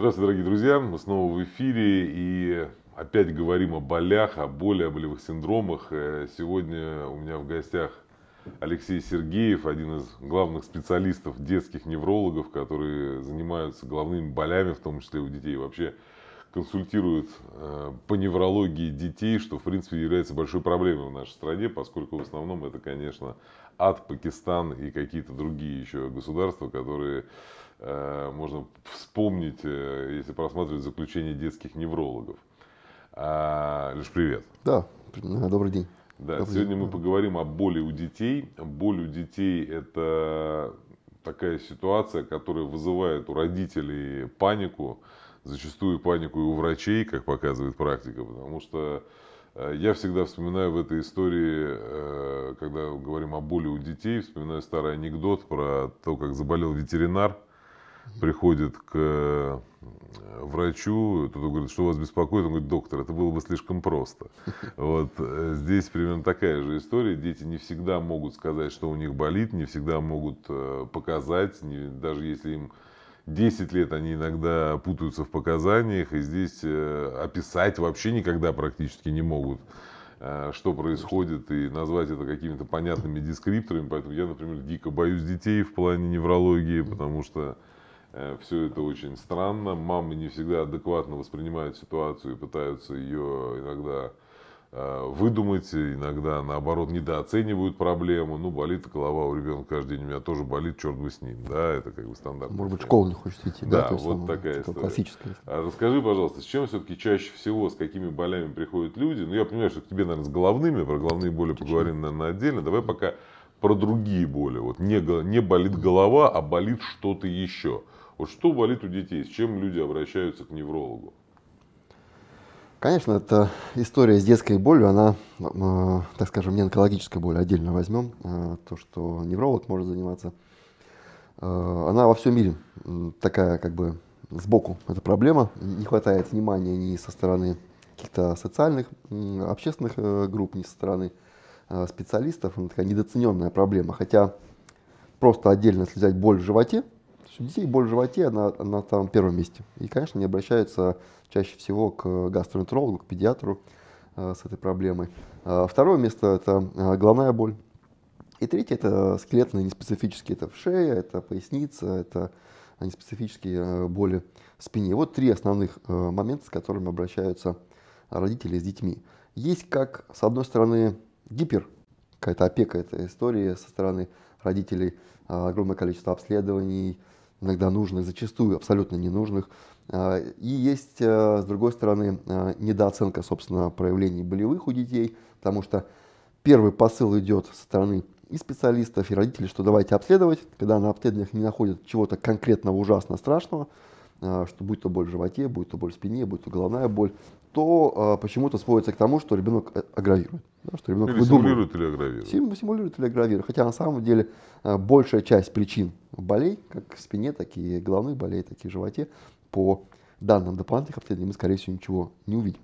Здравствуйте, дорогие друзья! Мы снова в эфире и опять говорим о болях, о боли, о болевых синдромах. Э, сегодня у меня в гостях Алексей Сергеев, один из главных специалистов, детских неврологов, которые занимаются головными болями, в том числе у детей. Вообще консультируют э, по неврологии детей, что, в принципе, является большой проблемой в нашей стране, поскольку в основном это, конечно, ад, Пакистан и какие-то другие еще государства, которые Э, можно вспомнить, э, если просматривать заключение детских неврологов. А, Лишь привет. Да, э, добрый день. Да, добрый сегодня день. мы поговорим о боли у детей. Боль у детей – это такая ситуация, которая вызывает у родителей панику, зачастую панику и у врачей, как показывает практика, потому что я всегда вспоминаю в этой истории, когда говорим о боли у детей, вспоминаю старый анекдот про то, как заболел ветеринар – приходит к э, врачу, тот говорит, что вас беспокоит, он говорит, доктор, это было бы слишком просто. Вот э, здесь примерно такая же история. Дети не всегда могут сказать, что у них болит, не всегда могут э, показать, не, даже если им 10 лет они иногда путаются в показаниях, и здесь описать вообще никогда практически не могут что происходит, и назвать это какими-то понятными дескрипторами. Поэтому я, например, дико боюсь детей в плане неврологии, потому что Э, все это очень странно. Мамы не всегда адекватно воспринимают ситуацию и пытаются ее иногда э, выдумать, иногда наоборот недооценивают проблему. Ну, болит голова у ребенка каждый день, у меня тоже болит, черт бы с ним, да, это как бы стандарт. Может быть, в школу не хочет идти, да? да то вот там, такая история. Классическая. А расскажи, пожалуйста, с чем все-таки чаще всего, с какими болями приходят люди? Ну, я понимаю, что к тебе, наверное, с головными, про головные боли поговорим, наверное, отдельно. Давай пока про другие боли. Вот не, не болит голова, а болит что-то еще. Вот что болит у детей, с чем люди обращаются к неврологу? Конечно, это история с детской болью, она, э, так скажем, не онкологическая боль, а отдельно возьмем, э, то, что невролог может заниматься. Э, она во всем мире такая, как бы, сбоку эта проблема. Не хватает внимания ни со стороны каких-то социальных, общественных групп, ни со стороны специалистов. Она такая недооцененная проблема. Хотя просто отдельно, если взять боль в животе, у детей боль в животе на, на там, первом месте. И, конечно, они обращаются чаще всего к гастроэнтерологу, к педиатру э, с этой проблемой. Э, второе место – это э, головная боль. И третье – это скелетные неспецифические. Это в шее это поясница, это неспецифические э, боли в спине. Вот три основных э, момента, с которыми обращаются родители с детьми. Есть как, с одной стороны, гипер, какая-то опека этой истории со стороны родителей, огромное количество обследований, иногда нужных, зачастую абсолютно ненужных. А, и есть, э, с другой стороны, э, недооценка, собственно, проявлений болевых у детей, потому что первый посыл идет со стороны и специалистов, и родителей, что давайте обследовать. Когда на обследованиях не находят чего-то конкретного, ужасно страшного, а, что будь то боль в животе, будь то боль в спине, будь то головная боль, то э, почему-то сводится к тому, что ребенок э, агравирует. Да, что ребенок или выдумывает. симулирует или агравирует. Сим, симулирует или агравирует. Хотя на самом деле э, большая часть причин болей, как в спине, так и головных болей, так и в животе, по данным дополнительных обследований мы, скорее всего, ничего не увидим.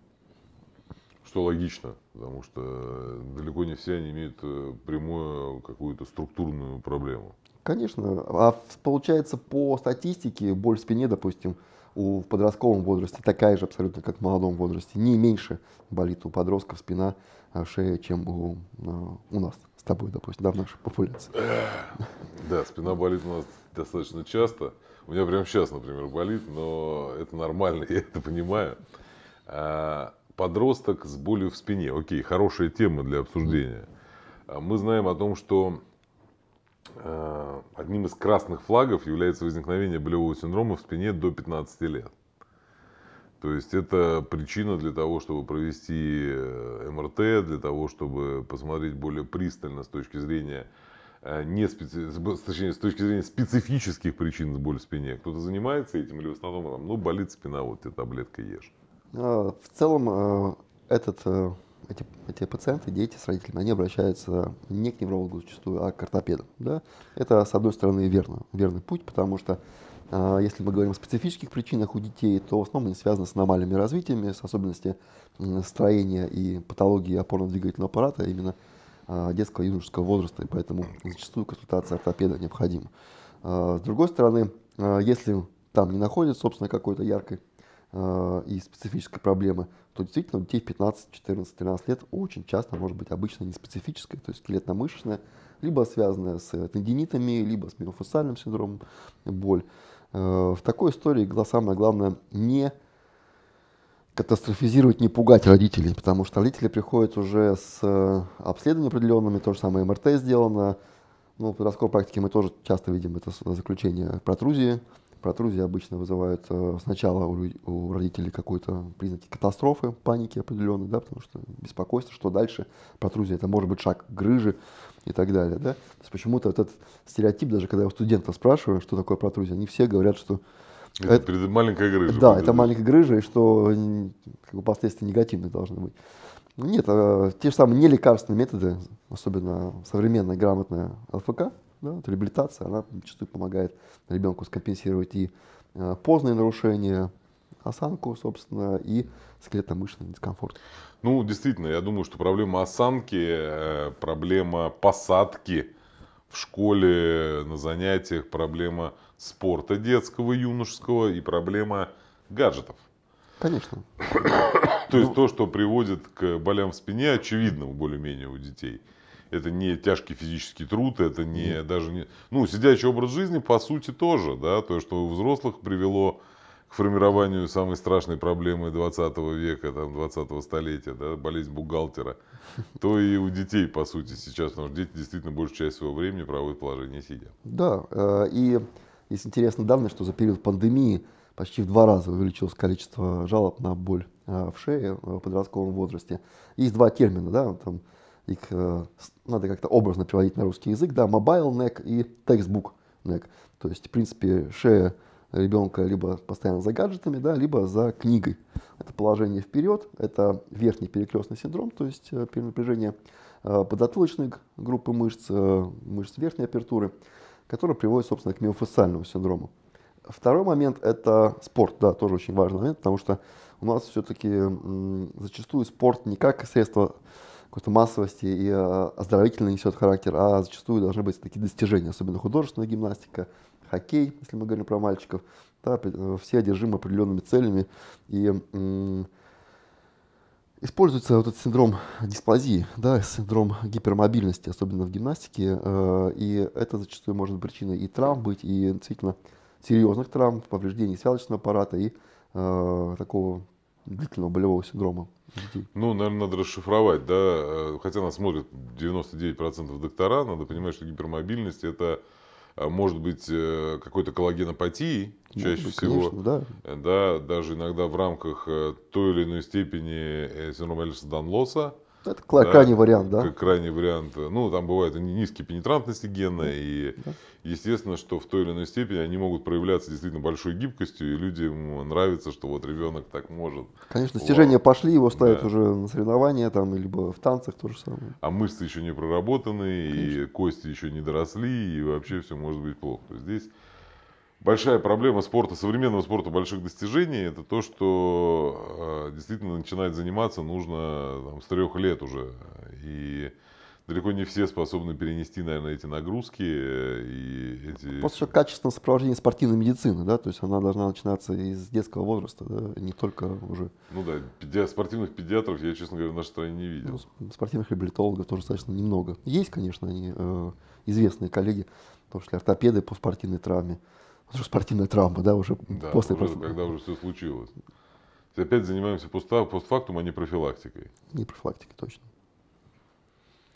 Что логично, потому что далеко не все они имеют э, прямую э, какую-то структурную проблему. Конечно. А получается, по статистике, боль в спине, допустим, у, в подростковом возрасте такая же абсолютно, как в молодом возрасте. Не меньше болит у подростков спина, э, шея, чем у, э, у нас с тобой, допустим, да, в нашей популяции. Да, спина болит у нас достаточно часто. У меня прямо сейчас, например, болит, но это нормально, я это понимаю. А, подросток с болью в спине. Окей, хорошая тема для обсуждения. А мы знаем о том, что Э, одним из красных флагов является возникновение болевого синдрома в спине до 15 лет. То есть это причина для того, чтобы провести э, МРТ, для того, чтобы посмотреть более пристально с точки зрения э, не специ... точнее, с точки зрения специфических причин боли в спине. Кто-то занимается этим или в основном, ну, болит спина, вот тебе таблетка ешь. А, в целом, этот эти, эти пациенты, дети с родителями, они обращаются не к неврологу зачастую, а к ортопеду. Да? Это, с одной стороны, верно, верный путь, потому что э, если мы говорим о специфических причинах у детей, то в основном они связаны с аномальными развитиями, с особенностями строения и патологии опорно-двигательного аппарата а именно э, детского и юношеского возраста, и поэтому зачастую консультация ортопеда необходима. Э, с другой стороны, э, если там не находится собственно, какой-то яркой и специфической проблемы, то действительно у детей в 15, 14, 13 лет очень часто может быть обычно неспецифическое, то есть скелетно-мышечное, либо связанное с тендинитами, либо с миофасциальным синдромом, боль. Э, в такой истории самое главное не катастрофизировать, не пугать родителей, потому что родители приходят уже с э, обследованием определенными, то же самое МРТ сделано. Ну, в подростковой практике мы тоже часто видим это э, заключение протрузии, Протрузия обычно вызывает э, сначала у, у родителей какой-то признаки катастрофы, паники определенной, да, потому что беспокойство, что дальше. Протрузия – это может быть шаг грыжи и так далее, да. То есть почему-то этот стереотип, даже когда я у студента спрашиваю, что такое протрузия, они все говорят, что это, это маленькая грыжа. Да, это маленькая грыжа, и что э, как бы, последствия негативные должны быть. Ну нет, э, те же самые нелекарственные методы, особенно современная грамотная ЛФК, да? Вот реабилитация, она часто помогает ребенку скомпенсировать и э, поздние нарушения, осанку, собственно, и скелетно-мышечный дискомфорт. Ну, действительно, я думаю, что проблема осанки, э, проблема посадки в школе, на занятиях, проблема спорта детского, и юношеского и проблема гаджетов. Конечно. То есть ну то, что приводит к болям в спине, очевидно более-менее у детей это не тяжкий физический труд, это не mm. даже не... Ну, сидячий образ жизни, по сути, тоже, да, то, что у взрослых привело к формированию самой страшной проблемы 20 века, там, 20 столетия, да, болезнь бухгалтера, то и у детей, по сути, сейчас, потому что дети действительно большую часть своего времени проводят положение сидя. Да, э, и есть интересные данные, что за период пандемии почти в два раза увеличилось количество жалоб на боль э, в шее э, в подростковом возрасте. Есть два термина, да, там, их э, надо как-то образно переводить на русский язык, да, mobile neck и textbook neck. То есть, в принципе, шея ребенка либо постоянно за гаджетами, да, либо за книгой. Это положение вперед, это верхний перекрестный синдром, то есть э, перенапряжение э, подзатылочной группы мышц, мышц верхней апертуры, которое приводит, собственно, к миофасциальному синдрому. Второй момент – это спорт, да, тоже очень важный момент, потому что у нас все-таки зачастую спорт не как средство какой-то массовости и э, оздоровительно несет характер, а зачастую должны быть такие достижения, особенно художественная гимнастика, хоккей, если мы говорим про мальчиков, да, э, все одержимы определенными целями и Используется вот этот синдром дисплазии, да, синдром гипермобильности, особенно в гимнастике, э, и это зачастую может быть причиной и травм быть, и действительно серьезных травм, повреждений связочного аппарата и такого длительного болевого синдрома. Ну, наверное, надо расшифровать, да, э, хотя нас смотрят 99% доктора, надо понимать, что гипермобильность – это э, может быть э, какой-то коллагенопатии ну, чаще быть, всего, конечно, да. да, даже иногда в рамках той или иной степени синдрома Эльса Данлоса, ну, это да, крайний вариант, да? Крайний вариант. Ну, там бывают низкие пенетрантности гена, и да. естественно, что в той или иной степени они могут проявляться действительно большой гибкостью, и людям нравится, что вот ребенок так может. Конечно, достижения вот. пошли, его ставят да. уже на соревнования, там, либо в танцах то же самое. А мышцы еще не проработаны, Конечно. и кости еще не доросли, и вообще все может быть плохо. Здесь большая проблема спорта, современного спорта больших достижений, это то, что э, действительно начинать заниматься нужно там, с трех лет уже. И далеко не все способны перенести, наверное, эти нагрузки э, и эти... Просто качественное сопровождение спортивной медицины, да, то есть она должна начинаться из детского возраста, да? не только уже... Ну да, педи... спортивных педиатров я, честно говоря, в нашей стране не видел. Ну, спортивных реабилитологов тоже достаточно немного. Есть, конечно, они, э, известные коллеги, в том числе ортопеды по спортивной травме, потому что спортивная травма, да, уже да, после... Уже, когда уже все случилось. То опять занимаемся постфактум, а не профилактикой. Не профилактикой, точно.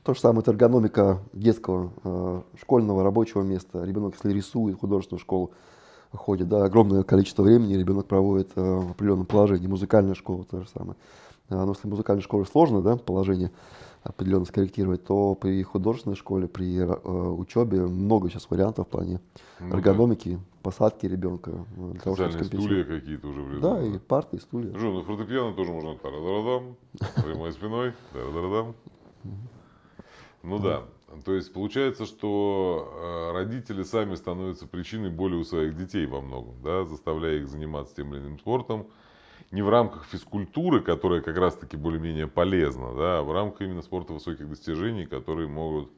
То же самое, это эргономика детского, э, школьного, рабочего места. Ребенок, если рисует, в художественную школу ходит, да, огромное количество времени ребенок проводит э, в определенном положении. Музыкальная школа, то же самое. Э, а, но если музыкальной школе сложно, да, положение, определенно скорректировать, то при художественной школе, при э, учебе много сейчас вариантов в плане ну, да. посадки ребенка. Э, для того, чтобы стулья какие-то уже придуманы. Да, и парты, и стулья. Жу, ну фортепиано тоже можно тарадарадам, прямой спиной, тарадарадам. Ну да. То есть получается, что э, родители сами становятся причиной боли у своих детей во многом, да, заставляя их заниматься тем или иным спортом, не в рамках физкультуры, которая как раз-таки более-менее полезна, да, а в рамках именно спорта высоких достижений, которые могут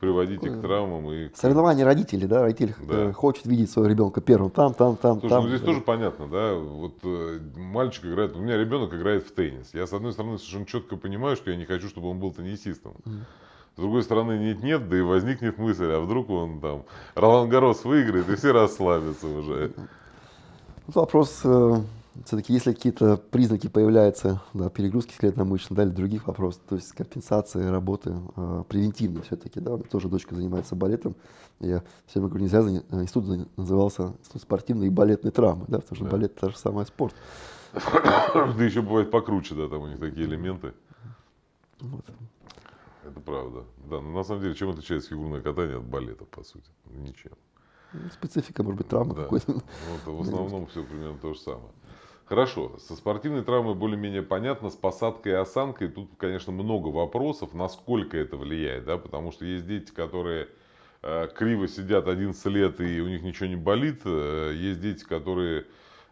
приводить Такое... и к э, травмам. И к... Соревнования родителей, да, родитель да. Э, хочет видеть своего ребенка первым там, там, там, Слушай, там. Ну, здесь тоже понятно, да, вот э, мальчик играет, у меня ребенок играет в теннис. Я, с одной стороны, совершенно четко понимаю, что я не хочу, чтобы он был теннисистом. Mm. С другой стороны, нет-нет, да и возникнет мысль, а вдруг он там Ролан Гарос выиграет, и все расслабятся уже. Тут ну, вопрос э, все-таки если какие-то признаки появляются да, перегрузки скелетной мышцы, да, или других вопросов, то есть компенсации работы э, а, превентивно все-таки, да, у меня тоже дочка занимается балетом, я все время говорю, нельзя, э, институт назывался институт спортивной и балетной травмы, да, потому что да. балет – это же самое спорт. Да еще бывает покруче, да, там у них такие элементы. Вот. Это правда. Да, но ну, на самом деле, чем отличается фигурное катание от балета, по сути? Ничем. Ну, специфика, может быть, травмы да. какой-то. Ну, в основном все примерно то же самое. Хорошо, со спортивной травмой более-менее понятно, с посадкой и осанкой тут, конечно, много вопросов, насколько это влияет, да, потому что есть дети, которые э, криво сидят 11 лет и у них ничего не болит, э, есть дети, которые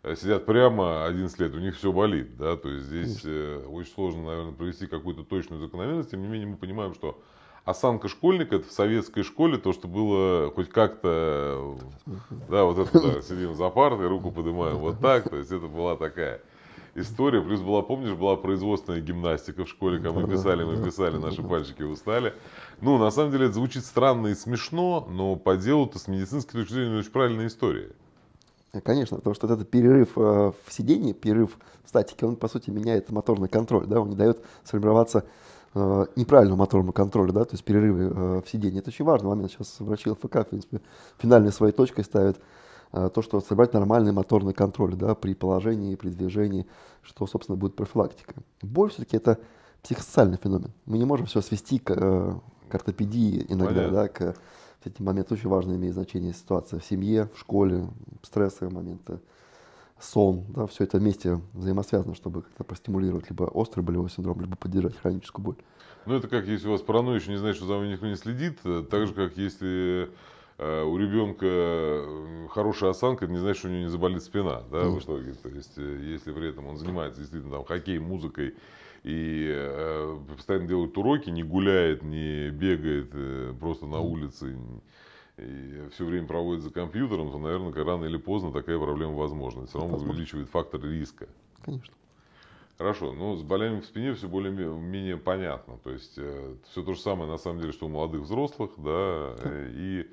э, сидят прямо 11 лет, у них все болит, да, то есть здесь э, очень сложно, наверное, провести какую-то точную закономерность, тем не менее мы понимаем, что осанка школьника это в советской школе то, что было хоть как-то, э, да, вот это, да, сидим за партой, руку поднимаем вот так, то есть это была такая история. Плюс была, помнишь, была производственная гимнастика в школе, когда мы писали, мы писали, наши пальчики устали. Ну, на самом деле это звучит странно и смешно, но по делу-то с медицинской точки зрения очень правильная история. Э, конечно, потому что вот этот перерыв э, в сидении, перерыв в статике, он, по сути, меняет моторный контроль, да, он не дает сформироваться э, неправильного моторного контроля, да, то есть перерывы э, в сидении. Это очень важный момент. Сейчас врачи ЛФК, в принципе, финальной своей точкой ставят э, то, что собрать нормальный моторный контроль, да, при положении, при движении, что, собственно, будет профилактика. Боль все-таки это психосоциальный феномен. Мы не можем все свести к, э, к ортопедии иногда, Понятно. да, к этим моментам очень важно имеет значение ситуация в семье, в школе, стрессовые моменты, сон, да, все это вместе взаимосвязано, чтобы как-то простимулировать либо острый болевой синдром, либо поддержать хроническую боль. Ну, это как если у вас паранойя, еще не знаете, что за вами никто не следит, э, так же, как если э, у ребенка э, хорошая осанка, не значит, что у него не заболит спина, да, mm. в итоге. То есть, если при этом он занимается действительно там хоккеем, музыкой, и э, постоянно делает уроки, не гуляет, не бегает э, просто на улице, и все время проводит за компьютером, то, наверное, рано или поздно такая проблема возможна. Все равно увеличивает фактор риска. Конечно. Хорошо, ну с болями в спине все более-менее понятно. То есть э, все то же самое, на самом деле, что у молодых взрослых, да, хм. и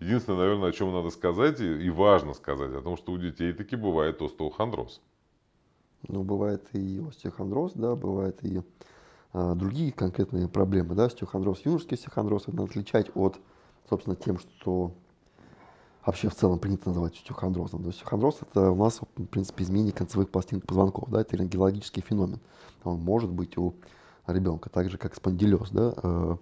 единственное, наверное, о чем надо сказать, и, и важно сказать, о том, что у детей таки бывает остеохондроз. Ну, бывает и остеохондроз, да, бывает и э, другие конкретные проблемы, да, остеохондроз, юношеский остеохондроз, надо отличать от собственно, тем, что вообще в целом принято называть остеохондрозом. То есть остеохондроз – это у нас, в принципе, изменение концевых пластин позвонков, да, это рентгенологический феномен. Он может быть у ребенка, так же, как спондилез, да, э,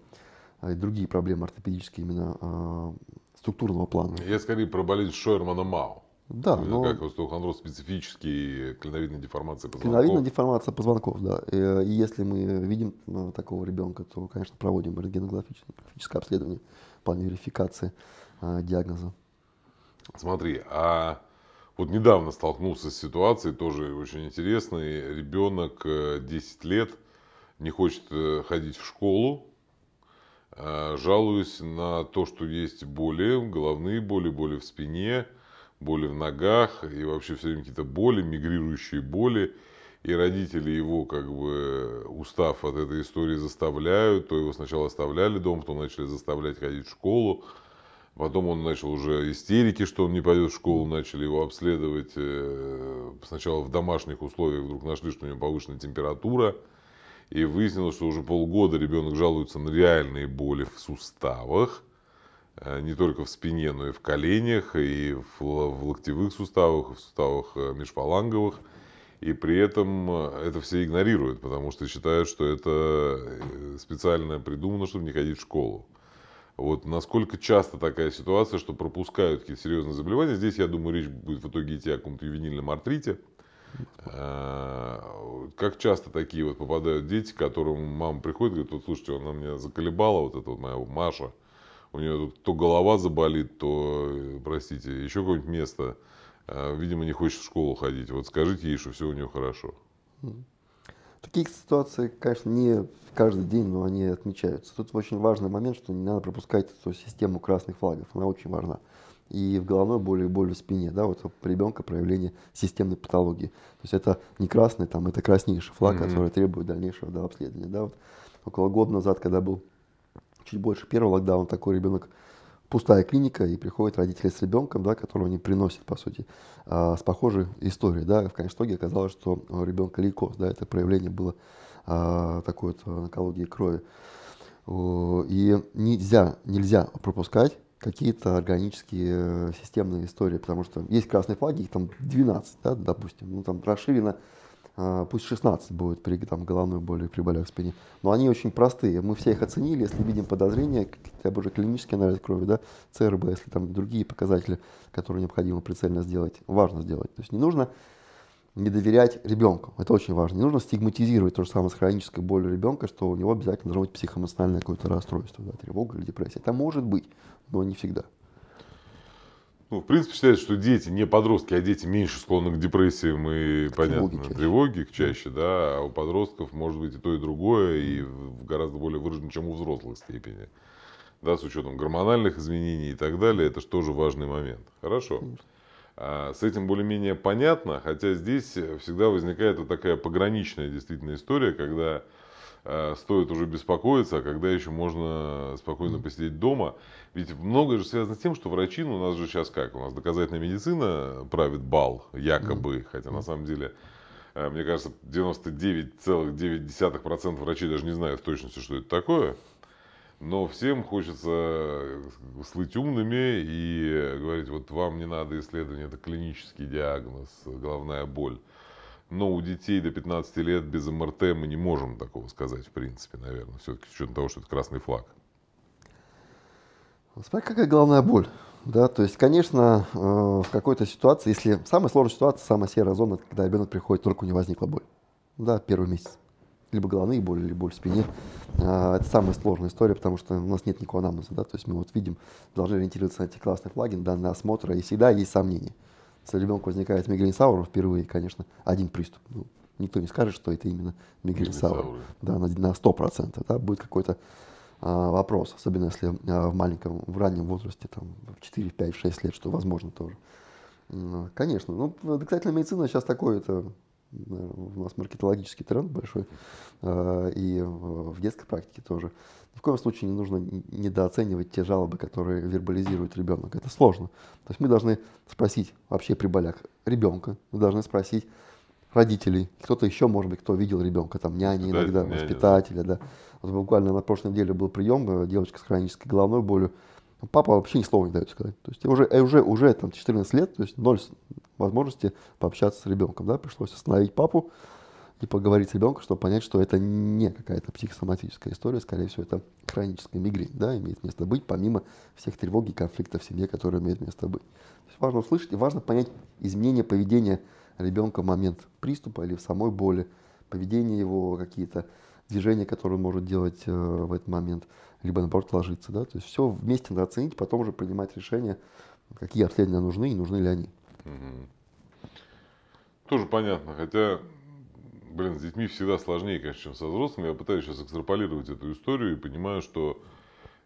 и другие проблемы ортопедические именно э, структурного плана. Я скорее про болезнь Шойермана-Мау. Да, э, но... Как остеохондроз специфический, э, клиновидная деформация позвонков. Клиновидная деформация позвонков, да. Э, и если мы видим такого ребенка, то, конечно, проводим рентгенографическое обследование в плане верификации диагноза. Смотри, а вот недавно столкнулся с ситуацией, тоже очень интересной. Ребенок 10 лет, не хочет ходить в школу, жалуюсь на то, что есть боли, головные боли, боли в спине – боли в ногах и вообще все время какие-то боли, мигрирующие боли. И родители его, как бы, устав от этой истории, заставляют. То его сначала оставляли дом потом начали заставлять ходить в школу. Потом он начал уже истерики, что он не пойдет в школу, начали его обследовать. Э, сначала в домашних условиях вдруг нашли, что у него повышенная температура. И выяснилось, что уже полгода ребенок жалуется на реальные боли в суставах. Э, не только в спине, но и в коленях, и в, в локтевых суставах, и в суставах э, межфаланговых. И при этом э, это все игнорируют, потому что считают, что это специально придумано, чтобы не ходить в школу. Вот насколько часто такая ситуация, что пропускают какие-то серьезные заболевания. Здесь, я думаю, речь будет в итоге идти о каком-то ювенильном артрите. Как часто такие вот попадают дети, которым мама приходит и говорит, вот слушайте, она меня заколебала, вот эта вот моя Маша – у нее тут то голова заболит, то, э, простите, еще какое-нибудь место. А, видимо, не хочет в школу ходить. Вот скажите ей, что все у нее хорошо. Таких ситуаций, конечно, не каждый день, но они отмечаются. Тут очень важный момент, что не надо пропускать эту систему красных флагов. Она очень важна. И в головной боли, и боли в спине, да, вот у ребенка проявление системной патологии. То есть это не красный, там, это краснейший флаг, mm-hmm. который требует дальнейшего да, обследования. Да, вот. Около года назад, когда был чуть больше первого локдауна такой ребенок пустая клиника, и приходят родители с ребенком, да, которого они приносят, по сути, а, с похожей историей. Да. В конечном итоге оказалось, что у ребенка лейкоз, да, это проявление было а, такой вот а, онкологии крови. И нельзя, нельзя пропускать какие-то органические э, системные истории, потому что есть красные флаги, их там 12, да, допустим, ну там расширено а, пусть 16 будет при там, головной боли, при болях в спине. Но они очень простые. Мы все их оценили, если видим подозрения, хотя бы уже клинический анализ крови, да, ЦРБ, если там другие показатели, которые необходимо прицельно сделать, важно сделать. То есть не нужно не доверять ребенку. Это очень важно. Не нужно стигматизировать то же самое с хронической болью ребенка, что у него обязательно должно быть психоэмоциональное какое-то расстройство, да, тревога или депрессия. Это может быть, но не всегда ну, в принципе, считается, что дети, не подростки, а дети меньше склонны к депрессиям и, к понятно, тревоги чаще. тревоги чаще, да, а у подростков может быть и то, и другое, и в гораздо более выражено, чем у взрослых степени. Да, с учетом гормональных изменений и так далее, это же тоже важный момент. Хорошо. Конечно. А, с этим более-менее понятно, хотя здесь всегда возникает вот такая пограничная действительно история, когда Э, стоит уже беспокоиться, а когда еще можно спокойно посидеть дома. Ведь многое же связано с тем, что врачи, ну, у нас же сейчас как, у нас доказательная медицина правит бал, якобы, хотя на самом деле, э, мне кажется, 99,9% врачей даже не знают в точности, что это такое. Но всем хочется слыть умными и говорить, вот вам не надо исследование, это клинический диагноз, головная боль но у детей до 15 лет без МРТ мы не можем такого сказать, в принципе, наверное, все-таки с учетом того, что это красный флаг. Смотри, какая главная боль. Да, то есть, конечно, э, в какой-то ситуации, если самая сложная ситуация, самая серая зона, когда ребенок приходит, только у него возникла боль. Да, первый месяц. Либо головные боли, либо боль в спине. А, это самая сложная история, потому что у нас нет никакого анамнеза. Да? То есть мы вот видим, должны ориентироваться на эти классные флаги, данные осмотры и всегда есть сомнения. Если ребенку возникает мигрень Саура впервые, конечно, один приступ. Ну, никто не скажет, что это именно мигрень Саура. Да, на, на 100%. Да, будет какой-то а, вопрос, особенно если а, в маленьком, в раннем возрасте, там, в 4, 5, 6 лет, что возможно тоже. Конечно. Ну, доказательная медицина сейчас такое это у нас маркетологический тренд большой, э, и э, в детской практике тоже. Ни в коем случае не нужно недооценивать те жалобы, которые вербализирует ребенок. Это сложно. То есть мы должны спросить вообще при болях ребенка, мы должны спросить родителей, кто-то еще, может быть, кто видел ребенка, там няни иногда, няня, воспитателя, да. Вот буквально на прошлой неделе был прием, э, девочка с хронической головной болью, ну, папа вообще ни слова не дает сказать. То есть уже, уже, уже там 14 лет, то есть ноль возможности пообщаться с ребенком. Да? Пришлось остановить папу и поговорить с ребенком, чтобы понять, что это не какая-то психосоматическая история, скорее всего, это хроническая мигрень, да, имеет место быть, помимо всех тревог и конфликтов в семье, которые имеют место быть. То есть важно услышать и важно понять изменение поведения ребенка в момент приступа или в самой боли, поведение его, какие-то движения, которые он может делать э, в этот момент, либо наоборот ложиться, Да? То есть все вместе надо оценить, потом уже принимать решение, какие обследования нужны и нужны ли они. Угу. Тоже понятно, хотя, блин, с детьми всегда сложнее, конечно, чем со взрослыми. Я пытаюсь сейчас экстраполировать эту историю и понимаю, что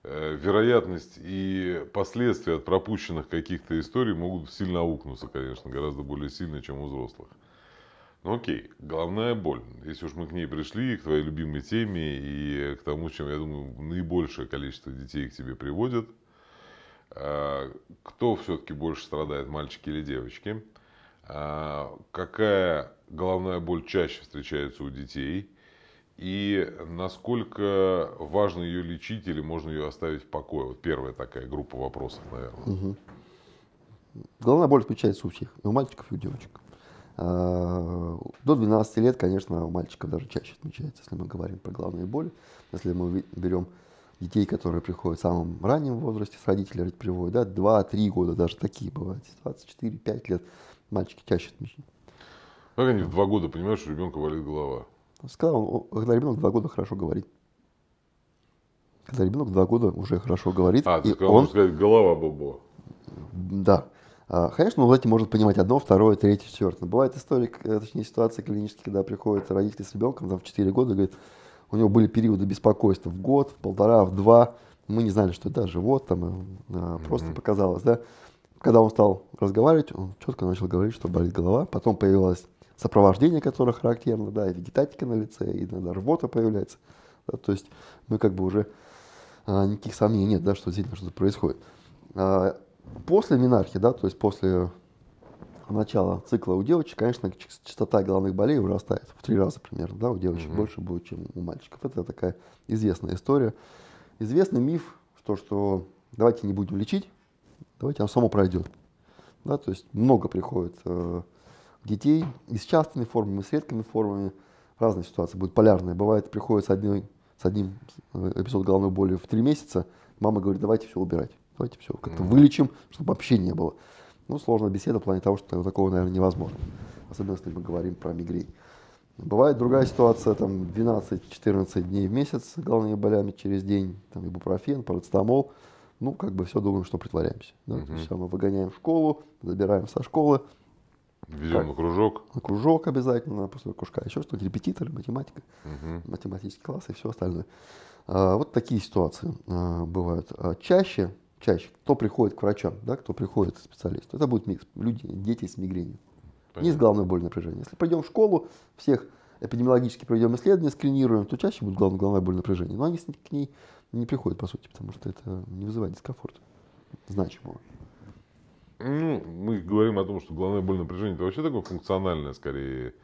э, вероятность и последствия от пропущенных каких-то историй могут сильно аукнуться, конечно, гораздо более сильно, чем у взрослых. Ну окей, головная боль. Если уж мы к ней пришли, к твоей любимой теме и к тому, чем, я думаю, наибольшее количество детей к тебе приводят, а, кто все-таки больше страдает, мальчики или девочки? А, какая головная боль чаще встречается у детей? И насколько важно ее лечить или можно ее оставить в покое? Вот первая такая группа вопросов, наверное. Угу. Головная боль встречается у всех, и у мальчиков, и у девочек. Э, до 12 лет, конечно, у мальчиков даже чаще отмечается, если мы говорим про головные боли. Если мы берем детей, которые приходят в самом раннем возрасте, с родителями приводят, да, 2-3 года даже такие бывают, 24-5 лет мальчики чаще отмечают. Ну, как они в 2 года понимают, что у ребенка болит голова? Ну, сказал, когда ребенок два года хорошо говорит. Когда ребенок два года уже хорошо говорит. А, ты и сказал, он... сказать, голова бобо. Да. А, конечно, ну, дети может понимать одно, второе, третье, четвертое. Бывает история, э, точнее ситуация клинически, когда приходят родители с ребенком там, в 4 года, говорит, у него были периоды беспокойства в год, в полтора, в два. Мы не знали, что это живот, там э, а, просто mm-hmm. показалось, да. Когда он стал разговаривать, он четко начал говорить, что болит голова. Потом появилось сопровождение, которое характерно, да, и вегетатика на лице, и иногда рвота появляется. Да, то есть, мы как бы уже а, никаких сомнений нет, да, что действительно что-то происходит после минархии, да, то есть после начала цикла у девочек, конечно, частота головных болей вырастает в три раза примерно, да, у девочек угу. больше будет, чем у мальчиков. Это такая известная история. Известный миф, что, что давайте не будем лечить, давайте оно само пройдет. Да, то есть много приходит э, детей и с частыми формами, и с редкими формами. Разные ситуации будут полярные. Бывает, приходит с, одной, с одним э, эпизод головной боли в три месяца, мама говорит, давайте все убирать. Давайте все как-то mm-hmm. вылечим, чтобы вообще не было. Ну, сложная беседа в плане того, что такого, наверное, невозможно. Особенно, если мы говорим про мигрень. Бывает другая ситуация, там 12-14 дней в месяц с головными болями через день, там ибупрофен, парацетамол. Ну, как бы все думаем, что притворяемся. Да? Угу. Все мы выгоняем в школу, забираем со школы. Везем как? на кружок. На кружок обязательно, после кружка еще что-то, репетитор, математика, угу. математический класс и все остальное. А, вот такие ситуации а, бывают. А, чаще чаще, кто приходит к врачам, да, кто приходит к специалисту, это будет Люди, дети с мигренью. Не с головной болью напряжения. Если придем в школу, всех эпидемиологически проведем исследования, скринируем, то чаще будет главное головная боль напряжения. Но они к ней не приходят, по сути, потому что это не вызывает дискомфорта значимого. Ну, мы говорим о том, что головная боль напряжения это вообще такое функциональное, скорее,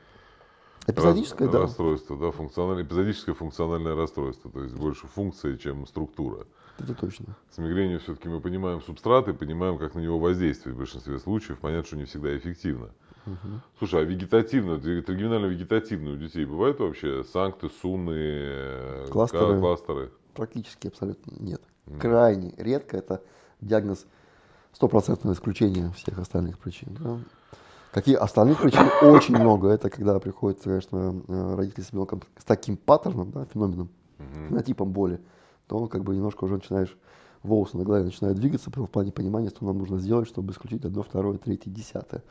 Эпизодическое, Раз, да. Расстройство, да, функциональное, эпизодическое функциональное расстройство, то есть больше функции, чем структура. Это точно. С мигренью все-таки мы понимаем субстрат и понимаем, как на него воздействовать в большинстве случаев. Понятно, что не всегда эффективно. Угу. Слушай, а вегетативно, регионально вегетативно у детей бывают вообще санкты, сунны, э, кластеры? кластеры? Практически абсолютно нет. Mm. Крайне редко это диагноз стопроцентного исключения всех остальных причин. Да? Какие остальные причины очень много. Это когда приходят, конечно, э, родители с ребенком с таким паттерном, да, феноменом, mm фенотипом боли, то как бы немножко уже начинаешь, волосы на голове начинают двигаться, в плане понимания, что нам нужно сделать, чтобы исключить одно, второе, третье, десятое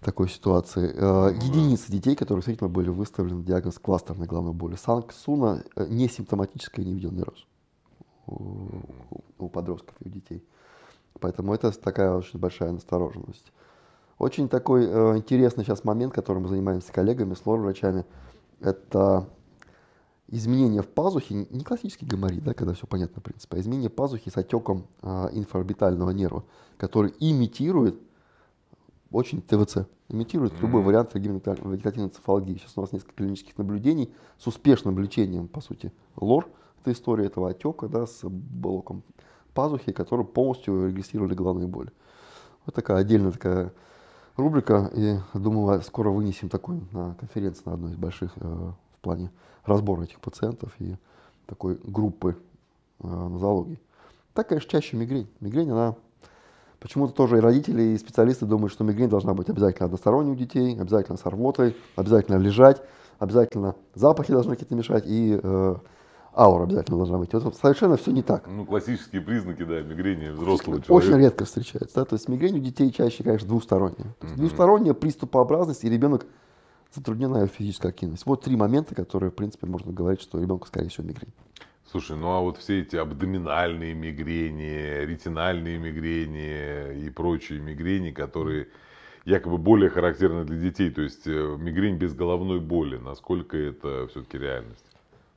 такой ситуации. Э, ну единицы детей, которые действительно были выставлены диагноз кластерной головной боли Санксуна, э, не симптоматическая не видел нерв у, подростков и у детей. Поэтому это такая очень большая настороженность. Очень такой э, интересный сейчас момент, которым мы занимаемся с коллегами, с лор-врачами, это изменение в пазухе, не классический гоморит, да, когда все понятно, в принципе, а изменение пазухи с отеком а, инфраорбитального нерва, который имитирует очень ТВЦ, имитирует mm-hmm. любой вариант вегетативной цефалгии. Сейчас у нас несколько клинических наблюдений с успешным лечением, по сути, лор, это история этого отека, да, с блоком пазухи, который полностью регистрировали головные боли. Вот такая отдельная такая рубрика, и думаю, скоро вынесем такую на конференции на одной из больших э, плане разбора этих пациентов и такой группы э, нозологии. Так, конечно, чаще мигрень. Мигрень, она почему-то тоже и родители, и специалисты думают, что мигрень должна быть обязательно односторонней у детей, обязательно с рвотой, обязательно лежать, обязательно запахи должны какие-то мешать, и э, аура обязательно должна быть. Вот совершенно все не так. Ну, классические признаки, да, мигрени взрослого человека. Очень редко встречается. Да? То есть мигрень у детей чаще, конечно, двусторонняя. Двусторонняя приступообразность, и ребенок затрудненная физическая активность. Вот три момента, которые, в принципе, можно говорить, что ребенку, скорее всего, мигрень. Слушай, ну а вот все эти абдоминальные мигрени, ретинальные мигрени и прочие мигрени, которые якобы более характерны для детей, то есть э, мигрень без головной боли, насколько это все-таки реальность?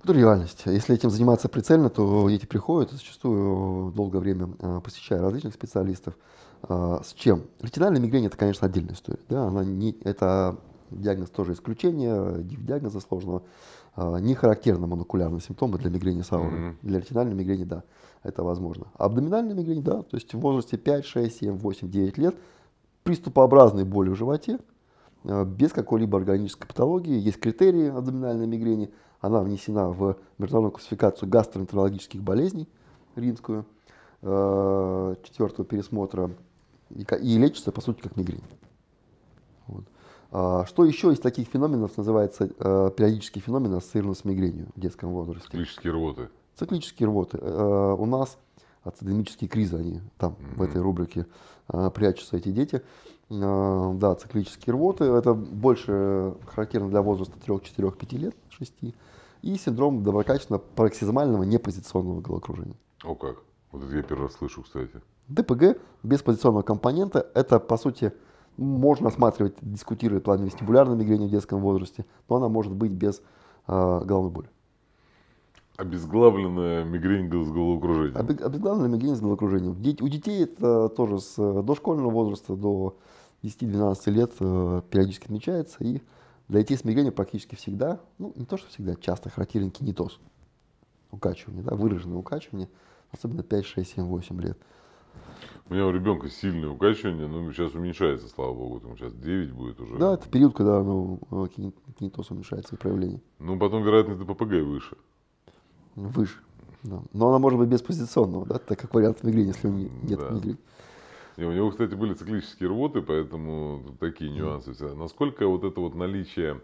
Это ну, реальность. Если этим заниматься прицельно, то дети приходят, зачастую э, долгое время э, посещая различных специалистов. А, с чем? Ретинальная мигрень – это, конечно, отдельная история. Да? Она не, это диагноз тоже исключение, диагноза сложного. А, не характерны монокулярные симптомы для мигрени сауры. Mm-hmm. Для ретинальной мигрени, да, это возможно. Абдоминальная мигрень, да, то есть в возрасте 5, 6, 7, 8, 9 лет приступообразные боли в животе, а, без какой-либо органической патологии. Есть критерии абдоминальной мигрени. Она внесена в международную классификацию гастроэнтерологических болезней, римскую, а, четвертого пересмотра, и лечится, по сути, как мигрень. А, что еще из таких феноменов называется э, периодический феномен ассоциированный с мигренью в детском возрасте? Циклические рвоты. Циклические рвоты. Э, у нас ацидемические кризы, они там mm-hmm. в этой рубрике э, прячутся, эти дети. Да, циклические рвоты, это больше характерно для возраста 3, 4, 5 лет, 6. И синдром доброкачественного пароксизмального непозиционного головокружения. О как? Вот это я первый раз слышу, кстати. ДПГ без позиционного компонента – это, по сути, можно осматривать, дискутировать план вестибулярной мигрени в детском возрасте, но она может быть без э, головной боли. Обезглавленная мигрень с головокружением. Обе- обезглавленная мигрень с головокружением. Деть, у детей это тоже с дошкольного возраста до 10-12 лет э, периодически отмечается. И для детей с мигренью практически всегда, ну не то что всегда, часто характерен кинетоз. Укачивание, да, выраженное укачивание, особенно 5, 6, 7, 8 лет. У меня у ребенка сильное укачивание, но ну, сейчас уменьшается, слава богу, там сейчас 9 будет уже. Да, это период, когда ну, кинетоз уменьшается и проявление. Ну, потом вероятность ДППГ выше. Выше, да. Но она может быть беспозиционного, да, так как вариант мигрени, если у него нет да. мигрени. И у него, кстати, были циклические рвоты, поэтому такие нюансы. Всегда. Насколько вот это вот наличие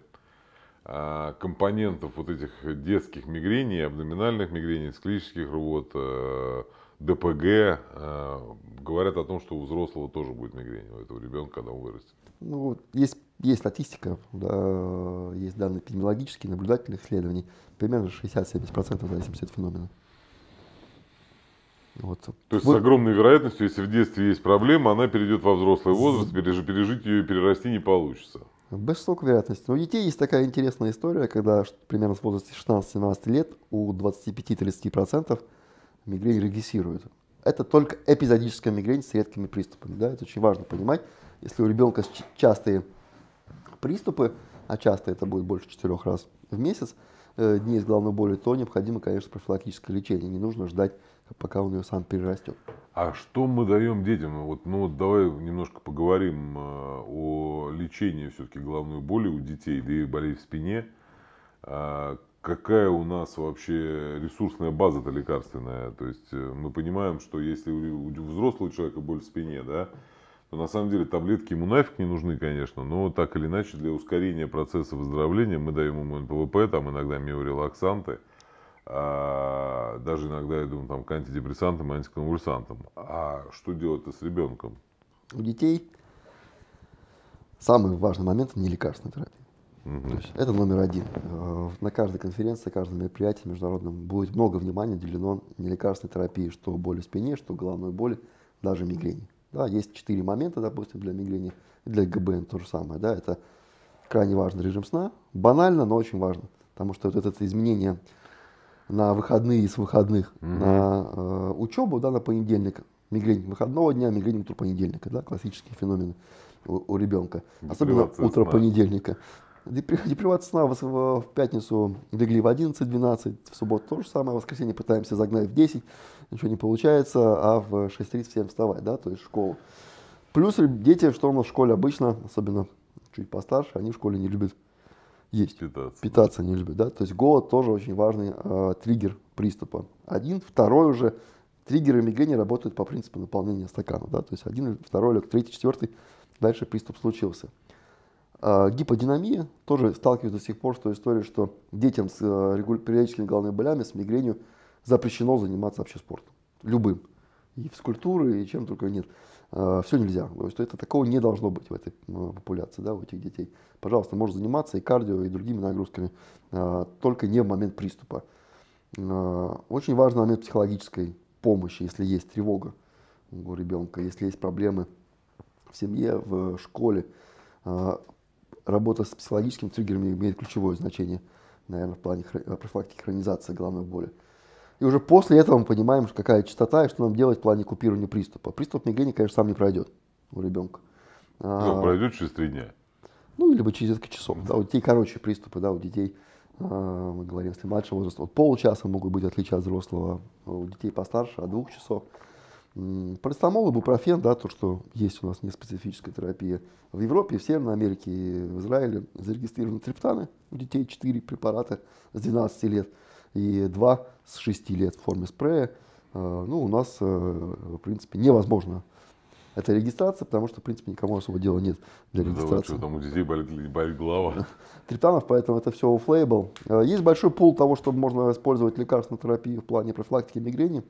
а, компонентов вот этих детских мигрений, абдоминальных мигрений, циклических рвот, а, ДПГ, э, говорят о том, что у взрослого тоже будет мигрень, у этого ребенка, когда он вырастет. Ну, есть, есть статистика, да, есть данные эпидемиологические, наблюдательных исследований, примерно 60-70% зависимости от феномена. Вот. То есть вот. с огромной вероятностью, если в детстве есть проблема, она перейдет во взрослый возраст, пережить, пережить ее и перерасти не получится. Без высокой вероятности. Но у детей есть такая интересная история, когда примерно с возрасте 16-17 лет у 25-30% мигрень регрессирует. Это только эпизодическая мигрень с редкими приступами. Да? Это очень важно понимать. Если у ребенка частые приступы, а часто это будет больше четырех раз в месяц, э, дней с головной болью, то необходимо, конечно, профилактическое лечение. Не нужно ждать, пока он ее сам перерастет. А что мы даем детям? Вот, ну, вот давай немножко поговорим э, о лечении все-таки головной боли у детей, да и болей в спине. А, какая у нас вообще ресурсная база-то лекарственная. То есть э, мы понимаем, что если у взрослого человека боль в спине, да, то на самом деле таблетки ему нафиг не нужны, конечно, но так или иначе для ускорения процесса выздоровления мы даем ему НПВП, там иногда миорелаксанты, а, даже иногда, я думаю, там к антидепрессантам, антиконвульсантам. А что делать-то с ребенком? У детей самый важный момент – не лекарственная терапия. То есть это номер один. Э, на каждой конференции, каждом мероприятии международном будет много внимания уделено нелекарственной терапии, что боли в спине, что головной боли, даже мигрени. Да, есть четыре момента, допустим, для мигрени, для ГБН то же самое. Да, это крайне важный режим сна, банально, но очень важно, потому что вот это изменение на выходные и с выходных угу. на э, учебу, да, на понедельник, мигрень выходного дня, мигрень утро понедельника, да, классические феномены у, у ребенка, особенно утро понедельника. Депривация сна в пятницу легли в 11-12, в субботу то же самое, в воскресенье пытаемся загнать в 10, ничего не получается, а в 6.37 вставать, да, то есть школу. Плюс дети, что у нас в школе обычно, особенно чуть постарше, они в школе не любят есть. Питаться. Питаться не любят, да. То есть голод тоже очень важный э, триггер приступа. Один, второй уже триггеры мигрени работают по принципу наполнения стакана, да. То есть один, второй, лег, третий, четвертый, дальше приступ случился. А, гиподинамия тоже сталкивается до сих пор с той историей, что детям с а, периодическими головными болями, с мигренью запрещено заниматься вообще спортом. Любым. И физкультурой и чем только нет. А, Все нельзя. То есть это такого не должно быть в этой популяции, да, у этих детей. Пожалуйста, можно заниматься и кардио, и другими нагрузками, только не в момент приступа. Очень важный момент психологической помощи, если есть тревога у ребенка, если есть проблемы в семье, в школе работа с психологическим триггерами имеет ключевое значение, наверное, в плане э, профилактики хронизации головной боли. И уже после этого мы понимаем, какая частота и что нам делать в плане купирования приступа. Приступ мигрени, конечно, сам не пройдет у ребенка. А, ну, пройдет через три дня. Ну, либо через несколько часов. Да, у детей короче приступы, да, у детей, а, мы говорим, если младшего возраста, от получаса могут быть отличия от взрослого, у детей постарше, от двух часов. Парацетамол, Бупрофен, да, то, что есть у нас неспецифическая терапия. В Европе, в Северной Америке и в Израиле зарегистрированы триптаны у детей 4 препарата с 12 лет и 2 с 6 лет в форме спрея. Э, ну, у нас, э, в принципе, невозможно эта регистрация, потому что, в принципе, никому особо дела нет для регистрации. Да, что, там у детей болит, болит голова. Триптанов, поэтому это все оффлейбл. Э, есть большой пул того, чтобы можно использовать лекарственную терапию в плане профилактики мигрени.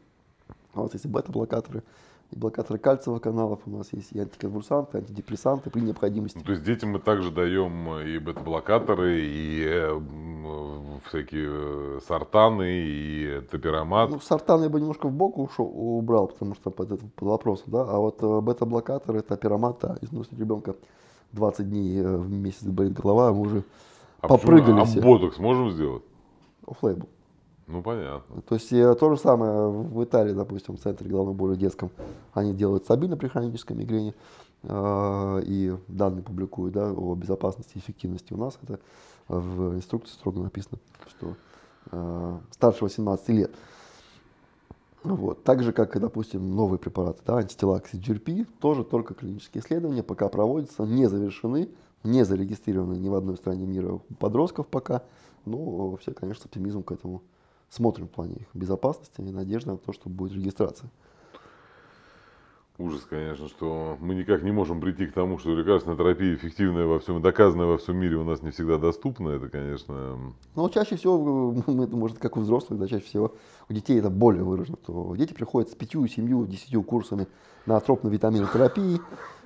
У нас есть и бета-блокаторы, и блокаторы кальциевых каналов, у нас есть и антиконвульсанты, антидепрессанты при необходимости. Ну, то есть детям мы также даем э, и бета-блокаторы, и э, э, всякие сортаны, и топеромат. Ну, сортан я бы немножко в бок ушел, убрал, потому что под, этот, под вопросом, да, а вот бета-блокаторы, топеромат, да, износит ребенка 20 дней в месяц болит голова, а мы уже а попрыгали А все. ботокс можем сделать? Оффлейбл. Ну, понятно. То есть э, то же самое в Италии, допустим, в центре головного боли детском, они делают стабильно при хронической мигрени э, и данные публикуют да, о безопасности и эффективности. У нас это в инструкции строго написано, что э, старше 18 лет. Вот. Так же, как и, допустим, новые препараты, да, антитела к CGRP, тоже только клинические исследования пока проводятся, не завершены, не зарегистрированы ни в одной стране мира у подростков пока. Но ну, все, конечно, оптимизм к этому смотрим в плане их безопасности и надежды на то, что будет регистрация. Ужас, конечно, что мы никак не можем прийти к тому, что лекарственная терапия эффективная во всем, доказанная во всем мире у нас не всегда доступна. Это, конечно... Ну, чаще всего, это может как у взрослых, да, чаще всего у детей это более выражено. То дети приходят с пятью, семью, десятью курсами на атропно-витаминотерапии,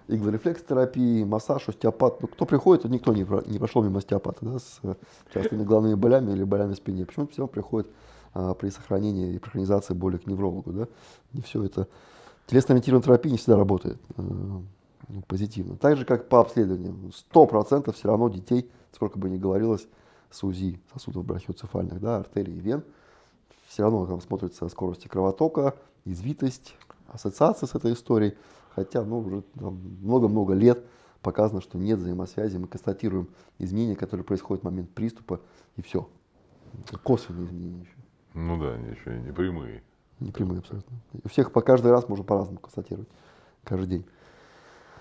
иглорефлекс-терапии, массаж, остеопат. Ну, кто приходит, никто не, не прошел мимо остеопата да, с э, частыми головными болями или болями спины. Почему-то все приходит а, при сохранении и прохронизации боли к неврологу. Да? Не все это... Телесно-ориентированная терапия не всегда работает э, ну, позитивно. Так же, как по обследованиям. 100% все равно детей, сколько бы ни говорилось, с УЗИ сосудов брахиоцефальных, да, артерий и вен, все равно там смотрится скорости кровотока, извитость, ассоциация с этой историей. Хотя ну, уже много-много лет показано, что нет взаимосвязи. Мы констатируем изменения, которые происходят в момент приступа, и все. Косвенные изменения еще. Ну да, они еще и не прямые. Не прямые абсолютно. У всех по каждый раз можно по-разному констатировать. Каждый день.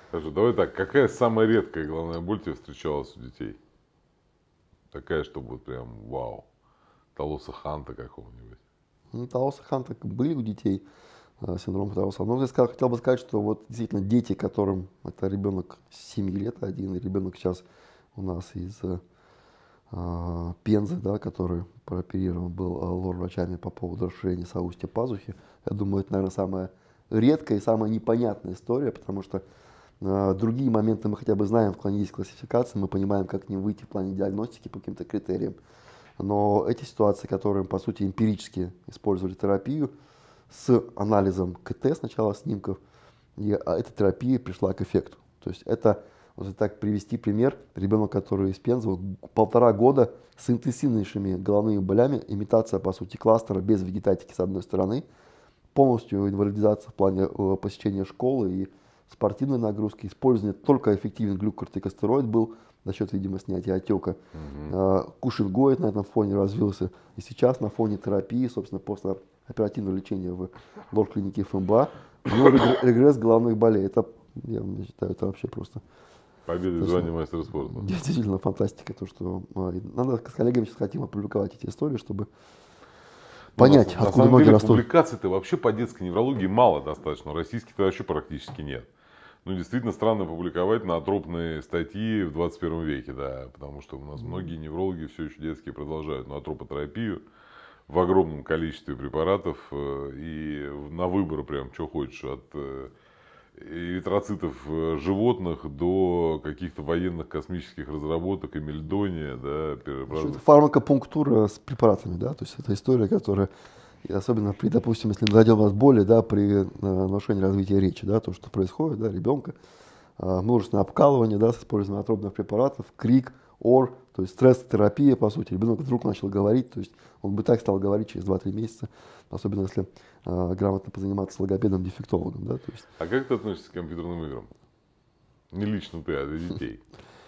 Скажи, давай так, какая самая редкая головная боль тебе встречалась у детей? Такая, что вот прям вау. Талоса Ханта какого-нибудь. Ну, Талоса Ханта были у детей. Э, синдром Патаусова. Но здесь хотел бы сказать, что вот действительно дети, которым это ребенок 7 лет, один ребенок сейчас у нас из э, а, Пензы, да, который прооперирован был э, лор-врачами по поводу расширения соустья пазухи. Я думаю, это, наверное, самая редкая и самая непонятная история, потому что э, другие моменты мы хотя бы знаем в плане есть классификации, мы понимаем, как к ним выйти в плане диагностики по каким-то критериям. Но эти ситуации, которые, по сути, эмпирически использовали терапию, с анализом КТ сначала снимков, и а, эта терапия пришла к эффекту. То есть это, вот так привести пример, ребенок, который из Пензы, полтора года с интенсивнейшими головными болями, имитация, по сути, кластера без вегетатики с одной стороны, полностью инвалидизация в плане э, посещения школы и спортивной нагрузки, использование только эффективен глюкортикостероид был за счет, видимо, снятия отека. Угу. Э, а, Кушингоид на этом фоне развился. И сейчас на фоне терапии, собственно, после оперативного лечения в лор-клинике ФМБА, у него регресс головных болей. Это, я считаю, это вообще просто... Победа и звание мастера спорта. Действительно фантастика, то, что а, надо с коллегами сейчас хотим опубликовать эти истории, чтобы понять, ну, на, откуда на ноги деле, растут. Публикаций-то вообще по детской неврологии мало достаточно, российских-то вообще практически нет. Ну, действительно странно публиковать на атропные статьи в 21 веке, да, потому что у нас многие неврологи все еще детские продолжают, но атропотерапию, в огромном количестве препаратов э, и на выбор прям, что хочешь, от э, эритроцитов э, животных до каких-то военных космических разработок и мельдония. Да, это фармакопунктура с препаратами, да? То есть это история, которая, особенно при, допустим, если у вас боли, да, при нарушении развития речи, да, то, что происходит, да, ребенка, а, множественное обкалывание, да, с использованием атробных препаратов, крик, ор, то есть стресс-терапия, по сути, ребенок вдруг начал говорить, то есть он бы так стал говорить через 2-3 месяца, особенно если э, грамотно позаниматься логопедом, дефектологом. Да, то есть. А как ты относишься к компьютерным играм? Не лично ты, а для детей.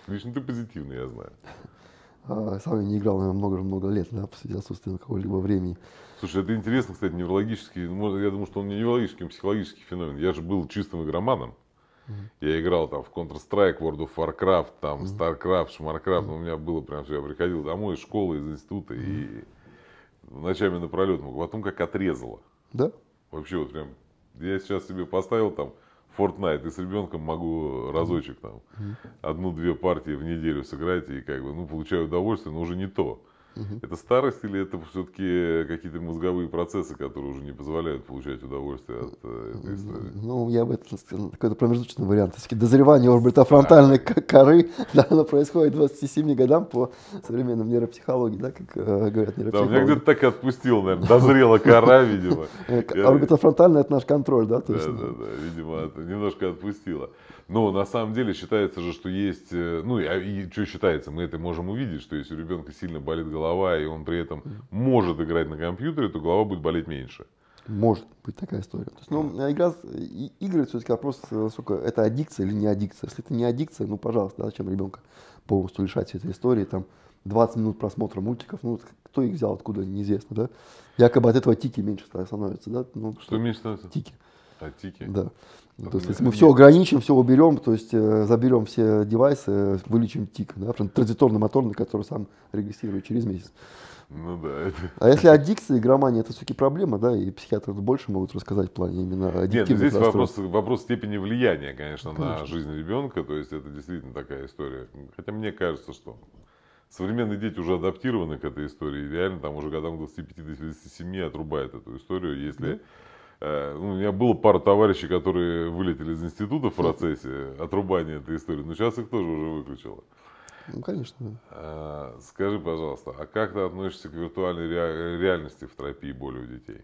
Лично ты позитивный, я знаю. А, Сам я не играл, наверное, много-много лет, да, в связи с отсутствием какого-либо времени. Слушай, это интересно, кстати, неврологический, я думаю, что он не неврологический, а психологический феномен. Я же был чистым игроманом. Я играл там в Counter-Strike, World of Warcraft, там StarCraft, SmarCraft. Ну, у меня было прям, все, я приходил домой из школы, из института и ночами напролет мог. Потом как отрезало. Да? Вообще вот прям, я сейчас себе поставил там Fortnite, и с ребенком могу разочек там одну-две партии в неделю сыграть, и как бы, ну, получаю удовольствие, но уже не то. Угу. Это старость или это все-таки какие-то мозговые процессы, которые уже не позволяют получать удовольствие от э, этой истории? Ну, я бы это сказал, какой-то промежуточный вариант. Все-таки дозревание орбитофронтальной да. коры, да, оно происходит 27 годам по современным нейропсихологии, да, как э, говорят нейропсихологи. Да, меня где-то так и отпустил, наверное, дозрела кора, видимо. Э, орбитофронтальная – это наш контроль, да, точно? Да, да, да, видимо, немножко отпустила. Но на самом деле считается же, что есть, э, ну и, а, что считается, мы это можем увидеть, что если у ребенка сильно болит голова, и он при этом может играть на компьютере, то голова будет болеть меньше. Может быть такая история. То есть, ну, игра, и, игры, все-таки вопрос, э, сука, это аддикция или не аддикция. Если это не аддикция, ну, пожалуйста, зачем ребенка полностью лишать этой истории, там, 20 минут просмотра мультиков, ну, кто их взял, откуда, неизвестно, да? Якобы от этого тики меньше становится, да? Ну, что, что меньше становится? Тики. А тики? Да. Ну, то есть, если мы все ограничим, все уберем, то есть э, заберем все девайсы, вылечим тик, да, транзиторно-моторный, который сам регистрирует через месяц. Ну да. А если аддикция и громания, это все-таки проблема, да, и психиатры больше могут рассказать в плане именно аддиктивных Нет, ну, здесь вопрос, вопрос степени влияния, конечно, конечно, на жизнь ребенка, то есть это действительно такая история. Хотя мне кажется, что современные дети уже адаптированы к этой истории, реально там уже годам 25-27 отрубает эту историю, если... Да ну, Э, ну, у меня было пара товарищей, которые вылетели из института в процессе отрубания этой истории, но сейчас их тоже уже выключило. Ну, конечно. Да. Э, скажи, пожалуйста, а как ты относишься к виртуальной реальности в терапии боли у детей?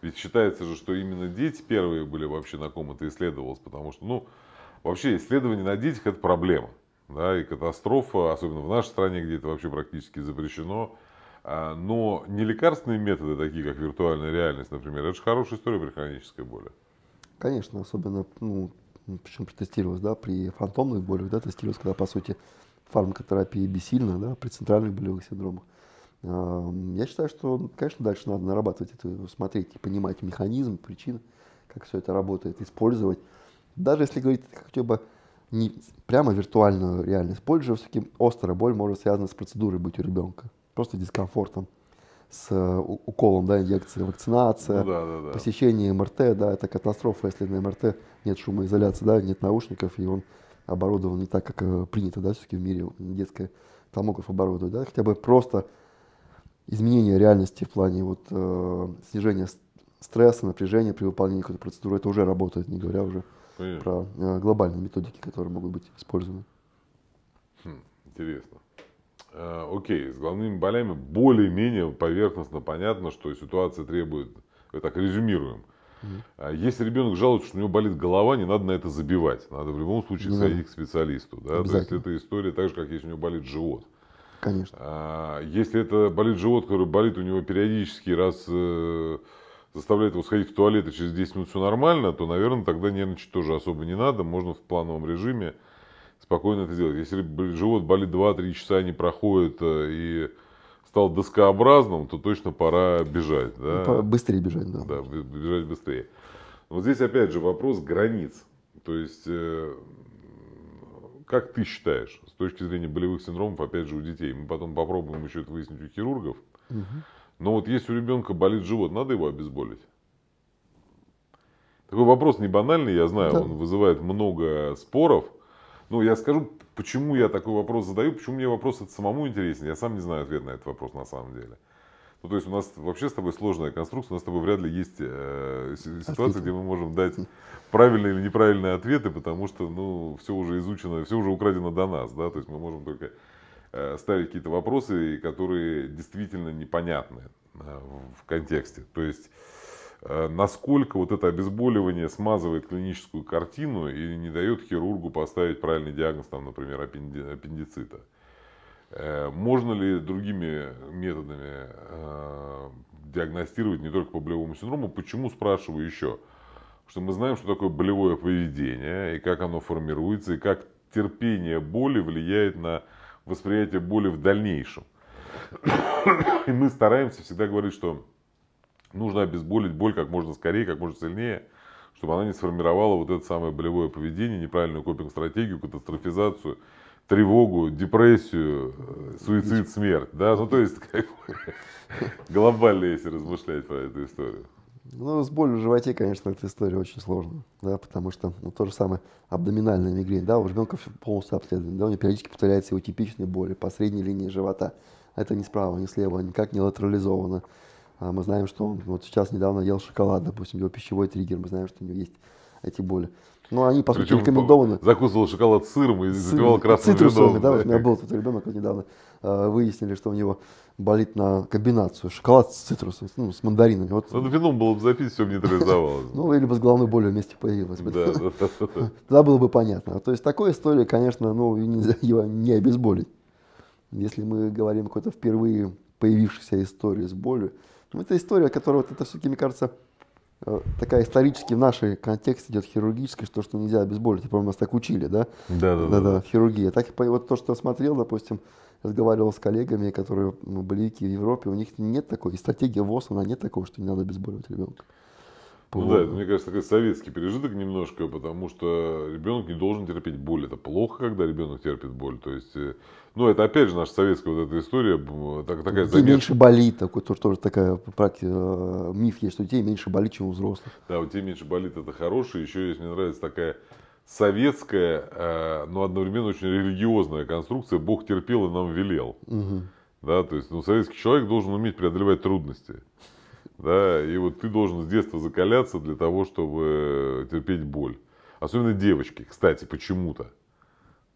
Ведь считается же, что именно дети первые были вообще, на ком это исследовалось, потому что, ну, вообще исследование на детях – это проблема, да, и катастрофа, особенно в нашей стране, где это вообще практически запрещено, а, но не лекарственные методы, такие как виртуальная реальность, например, это же хорошая история при хронической боли. Конечно, особенно, ну, причем тестировалось, да, при фантомных болях, да, тестировалось, когда, по сути, фармакотерапия бессильна, да, при центральных болевых синдромах. А, я считаю, что, конечно, дальше надо нарабатывать это, смотреть и понимать механизм, причины, как все это работает, использовать. Даже если говорить хотя бы не прямо виртуальную реальность, боль же все-таки острая боль может связана с процедурой быть у ребенка просто дискомфортом с э, уколом, да, инъекции, вакцинация, ну, да, да, да. посещение МРТ, да, это катастрофа, если на МРТ нет шумоизоляции, да, нет наушников, и он оборудован не так, как э, принято, да, все-таки в мире детская томограф оборудует, да, хотя бы просто изменение реальности в плане вот э, снижения стресса, напряжения при выполнении какой-то процедуры, это уже работает, не говоря уже Понятно. про э, глобальные методики, которые могут быть использованы. Хм, интересно. Э, окей, с головными болями более-менее поверхностно понятно, что ситуация требует, так резюмируем. Mm-hmm. Если ребенок жалуется, что у него болит голова, не надо на это забивать. Надо в любом случае mm-hmm. сходить к специалисту. Да? То есть это история так же, как если у него болит живот. Конечно. А, если это болит живот, который болит у него периодически, раз э, заставляет его сходить в туалет и через 10 минут все нормально, то, наверное, тогда нервничать тоже особо не надо. Можно в плановом режиме спокойно это делать. Если живот болит 2-3 часа, не проходит э, и стал доскообразным, то точно пора бежать. Да? Быстрее бежать, да. Да, бежать быстрее. Вот здесь опять же вопрос границ. То есть, э, как ты считаешь, с точки зрения болевых синдромов, опять же, у детей, мы потом попробуем еще это выяснить у хирургов, угу. но вот если у ребенка болит живот, надо его обезболить? Такой вопрос не банальный, я знаю, да. он вызывает много споров, ну, я скажу, почему я такой вопрос задаю, почему мне вопрос это самому интересен. Я сам не знаю ответ на этот вопрос на самом деле. Ну, то есть у нас вообще с тобой сложная конструкция, у нас с тобой вряд ли есть э, а ситуация, где мы можем дать правильные или неправильные ответы, потому что, ну, все уже изучено, все уже украдено до нас, да, то есть мы можем только э, ставить какие-то вопросы, которые действительно непонятны э, в контексте. То есть Э, насколько вот это обезболивание смазывает клиническую картину и не дает хирургу поставить правильный диагноз, там, например, аппендицита. Э, можно ли другими методами э, диагностировать не только по болевому синдрому? Почему спрашиваю еще? что мы знаем, что такое болевое поведение, и как оно формируется, и как терпение боли влияет на восприятие боли в дальнейшем. И мы стараемся всегда говорить, что нужно обезболить боль как можно скорее, как можно сильнее, чтобы она не сформировала вот это самое болевое поведение, неправильную копинг-стратегию, катастрофизацию, тревогу, депрессию, э, суицид, смерть. Да? Ну, то есть, как глобально, если размышлять про эту историю. Ну, с болью в животе, конечно, эта история очень сложная, да, потому что, ну, то же самое, абдоминальная мигрень, да, у ребенка все полностью обследовано, да, у него периодически повторяются его типичные боли по средней линии живота. Это не справа, не слева, никак не латерализовано. А мы знаем, что он вот сейчас недавно ел шоколад, допустим, его пищевой триггер, мы знаем, что у него есть эти боли. Но ну, они, по сути, Причем рекомендованы. Закусывал шоколад сыром и запивал красным цитрусовыми, вином. да, вот у меня был тут ребенок вот недавно, а, выяснили, что у него болит на комбинацию шоколад с цитрусом, ну, с мандаринами. Вот. Надо вином было бы запить, все бы нейтрализовалось. ну, или бы с головной болью вместе появилось бы. да, да, Тогда было бы понятно. То есть, такой истории, конечно, ну, нельзя его не обезболить. Если мы говорим какой-то впервые появившейся истории с болью, но ну, это история, которая вот это все-таки, мне кажется, э, такая исторически в нашей контексте идет хирургическая, что, что нельзя обезболить, по нас так учили, да? Да, да, да. да, Хирургия. Так вот то, что я смотрел, допустим, разговаривал с коллегами, которые ну, были в Европе, у них нет такой, и стратегия ВОЗ, она нет такого, что не надо обезболивать ребенка. Ну да, это, мне кажется, такой советский пережиток немножко, потому что ребенок не должен терпеть боль. Это плохо, когда ребенок терпит боль. То есть, э, ну, это опять же наша советская вот эта история, так, такая детей замет... меньше болит, такой, тоже, тоже такая практика, э, миф есть, что детей меньше болит, чем у взрослых. Да, у детей меньше болит, это хорошее. Еще есть, мне нравится такая советская, э, но одновременно очень религиозная конструкция «Бог терпел и нам велел». Угу. Да, то есть, ну, советский человек должен уметь преодолевать трудности да, и вот ты должен с детства закаляться для того, чтобы э, терпеть боль. Особенно девочки, кстати, почему-то.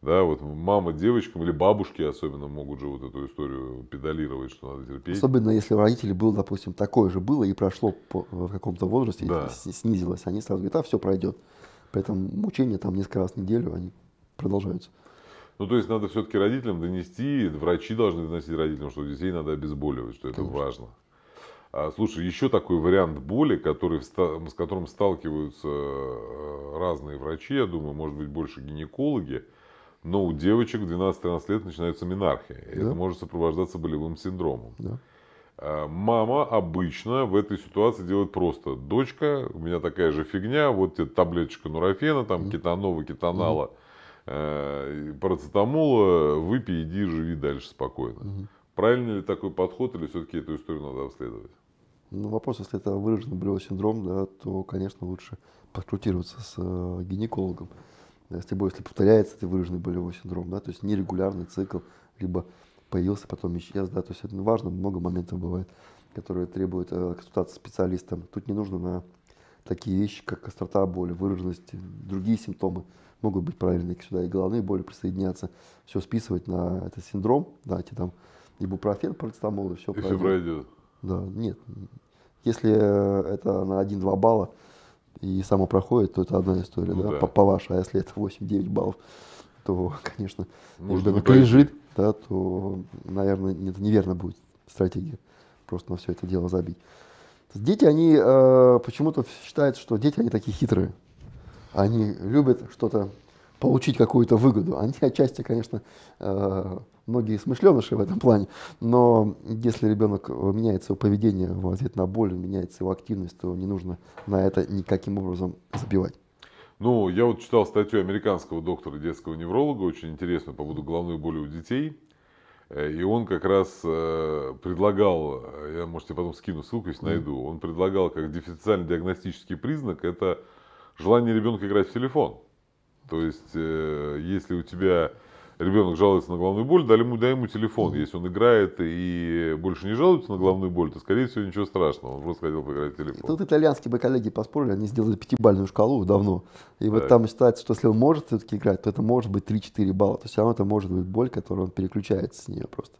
Да, вот мама девочкам или бабушки особенно могут же вот эту историю педалировать, что надо терпеть. Особенно если у родителей был, допустим, такое же было и прошло по, в каком-то возрасте, да. снизилось, они сразу говорят, а все пройдет. Поэтому мучения там несколько раз в неделю, они продолжаются. Ну, то есть надо все-таки родителям донести, врачи должны доносить родителям, что детей надо обезболивать, что Конечно. это важно. А, слушай, еще такой вариант боли, который, с которым сталкиваются э, разные врачи, я думаю, может быть, больше гинекологи, но у девочек 12-13 лет начинается менархии. Да. Это может сопровождаться болевым синдромом. Да. А, мама обычно в этой ситуации делает просто. Дочка, у меня такая же фигня, вот тебе таблеточка нурофена, там mm. кетанова, кетанала, mm. Э, парацетамола, выпей, иди, живи дальше спокойно. Mm. Правильно ли такой подход или все-таки эту историю надо обследовать? Ну, вопрос, если это выраженный болевой синдром, да, то, конечно, лучше подкрутироваться с э, гинекологом. Если, если повторяется этот выраженный болевой синдром, да, то есть нерегулярный цикл, либо появился, потом исчез, да, то есть это важно, много моментов бывает, которые требуют э, консультации специалиста. Тут не нужно на такие вещи, как острота боли, выраженность, другие симптомы могут быть проявлены сюда, и головные боли присоединяться, все списывать на этот синдром, да, эти там ибупрофен, парацетамол, и все и пройдет. Все пройдет. Да, нет. Если э, это на 1-2 балла и само проходит, то это одна история, ну, да, да. По, по вашей. А если это 8-9 баллов, то, конечно, Можно если лежит, да, то, наверное, это неверно будет стратегия просто на все это дело забить. Дети, они э, почему-то считают, что дети, они такие хитрые. Они любят что-то, получить какую-то выгоду. Они отчасти, конечно, э, многие смышленыши в этом плане, но если ребенок э, меняет свое поведение в ответ на боль, меняется его активность, то не нужно на это никаким образом забивать. Ну, я вот читал статью американского доктора детского невролога, очень интересную по поводу головной боли у детей. Э, и он как раз э, предлагал, я, можете потом скину ссылку, если найду, он предлагал как дефицитальный диагностический признак, это желание ребенка играть в телефон. То есть, если у тебя ребенок жалуется на головную боль, дали ему, дай ему телефон. Если он играет и больше не жалуется на головную боль, то, скорее всего, ничего страшного. Он просто хотел поиграть в телефон. тут итальянские бы коллеги поспорили, они сделали пятибальную шкалу давно. И так. вот там считается, что если он может все-таки играть, то это может быть 3-4 балла. То есть все равно это может быть боль, которую он переключается с нее просто.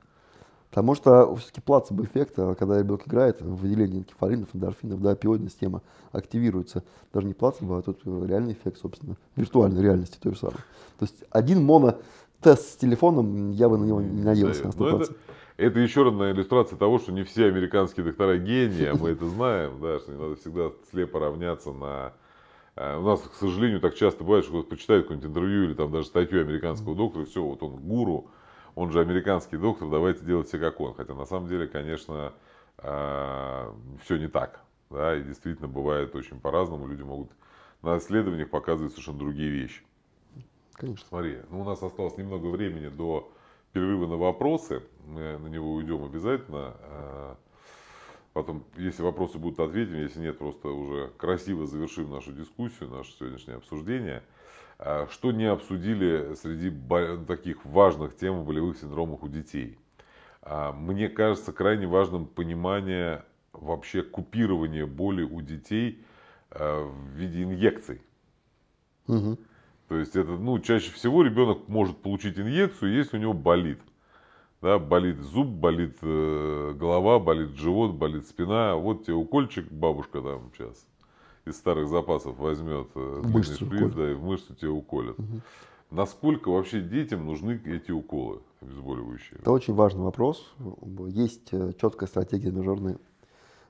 Потому что все-таки плацебо эффекта, когда ребенок играет, выделение кефалинов, эндорфинов, да, опиоидная система активируется. Даже не плацебо, а тут реальный эффект, собственно, виртуальной реальности той же самой. То есть один моно тест с телефоном, я бы на него не надеялся на 100%. Ну это, это еще одна иллюстрация того, что не все американские доктора гении, а мы это знаем, да, что не надо всегда слепо равняться на... Э, у нас, к сожалению, так часто бывает, что кто-то почитает какое-нибудь интервью или там даже статью американского доктора, и все, вот он гуру, он же американский доктор, давайте делать все как он. Хотя на самом деле, конечно, э, все не так. Да, и действительно бывает очень по-разному. Люди могут на исследованиях показывать совершенно другие вещи. Конечно. Смотри, ну у нас осталось немного времени до перерыва на вопросы. Мы на него уйдем обязательно. А, потом, если вопросы будут, ответим. Если нет, просто уже красиво завершим нашу дискуссию, наше сегодняшнее обсуждение. А что не обсудили среди таких важных тем о болевых синдромах у детей? А, мне кажется крайне важным понимание вообще купирования боли у детей в виде инъекций. Угу. То есть это, ну, чаще всего ребенок может получить инъекцию, если у него болит. Да, болит зуб, болит э, голова, болит живот, болит спина. Вот тебе укольчик, бабушка там сейчас из старых запасов возьмет э, шприц, да, и в мышцу тебе уколят. Угу. Насколько вообще детям нужны эти уколы обезболивающие? Это очень важный вопрос. Есть э, четкая стратегия международной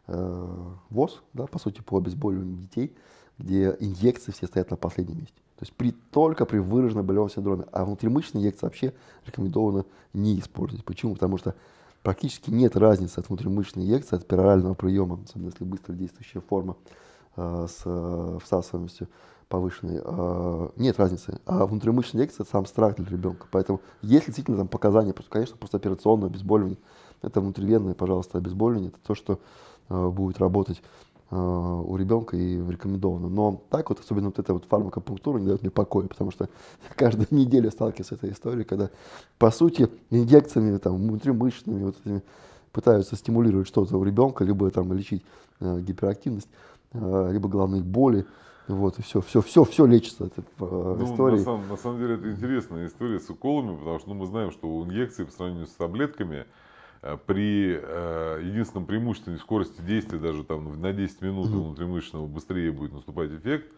э, ВОЗ, да, по сути, по обезболиванию детей, где инъекции все стоят на последнем месте. То есть при, только при выраженном болевом синдроме. А внутримышечные инъекции вообще рекомендовано не использовать. Почему? Потому что практически нет разницы от внутримышечной инъекции, от перорального приема, особенно если действующая форма э, с э, всасываемостью повышенной. Э, нет разницы. А внутримышечная инъекция – это сам страх для ребенка. Поэтому есть действительно там показания, конечно, просто операционное обезболивание. Это внутривенное, пожалуйста, обезболивание. Это то, что э, будет работать Э, у ребенка и рекомендовано. Но так вот, особенно вот эта вот фармакопунктура не дает мне покоя, потому что я каждую неделю сталкиваюсь с этой историей, когда, по сути, инъекциями, там, внутримышечными вот этими пытаются стимулировать что-то у ребенка, либо там лечить э, гиперактивность, э, либо головные боли, вот, и все, все, все, все лечится этой э, ну, историей. На самом, на самом деле это интересная история с уколами, потому что ну, мы знаем, что у инъекции по сравнению с таблетками – Э, при э, единственном преимуществе скорости действия даже там на 10 минут внутримышечного быстрее будет наступать эффект.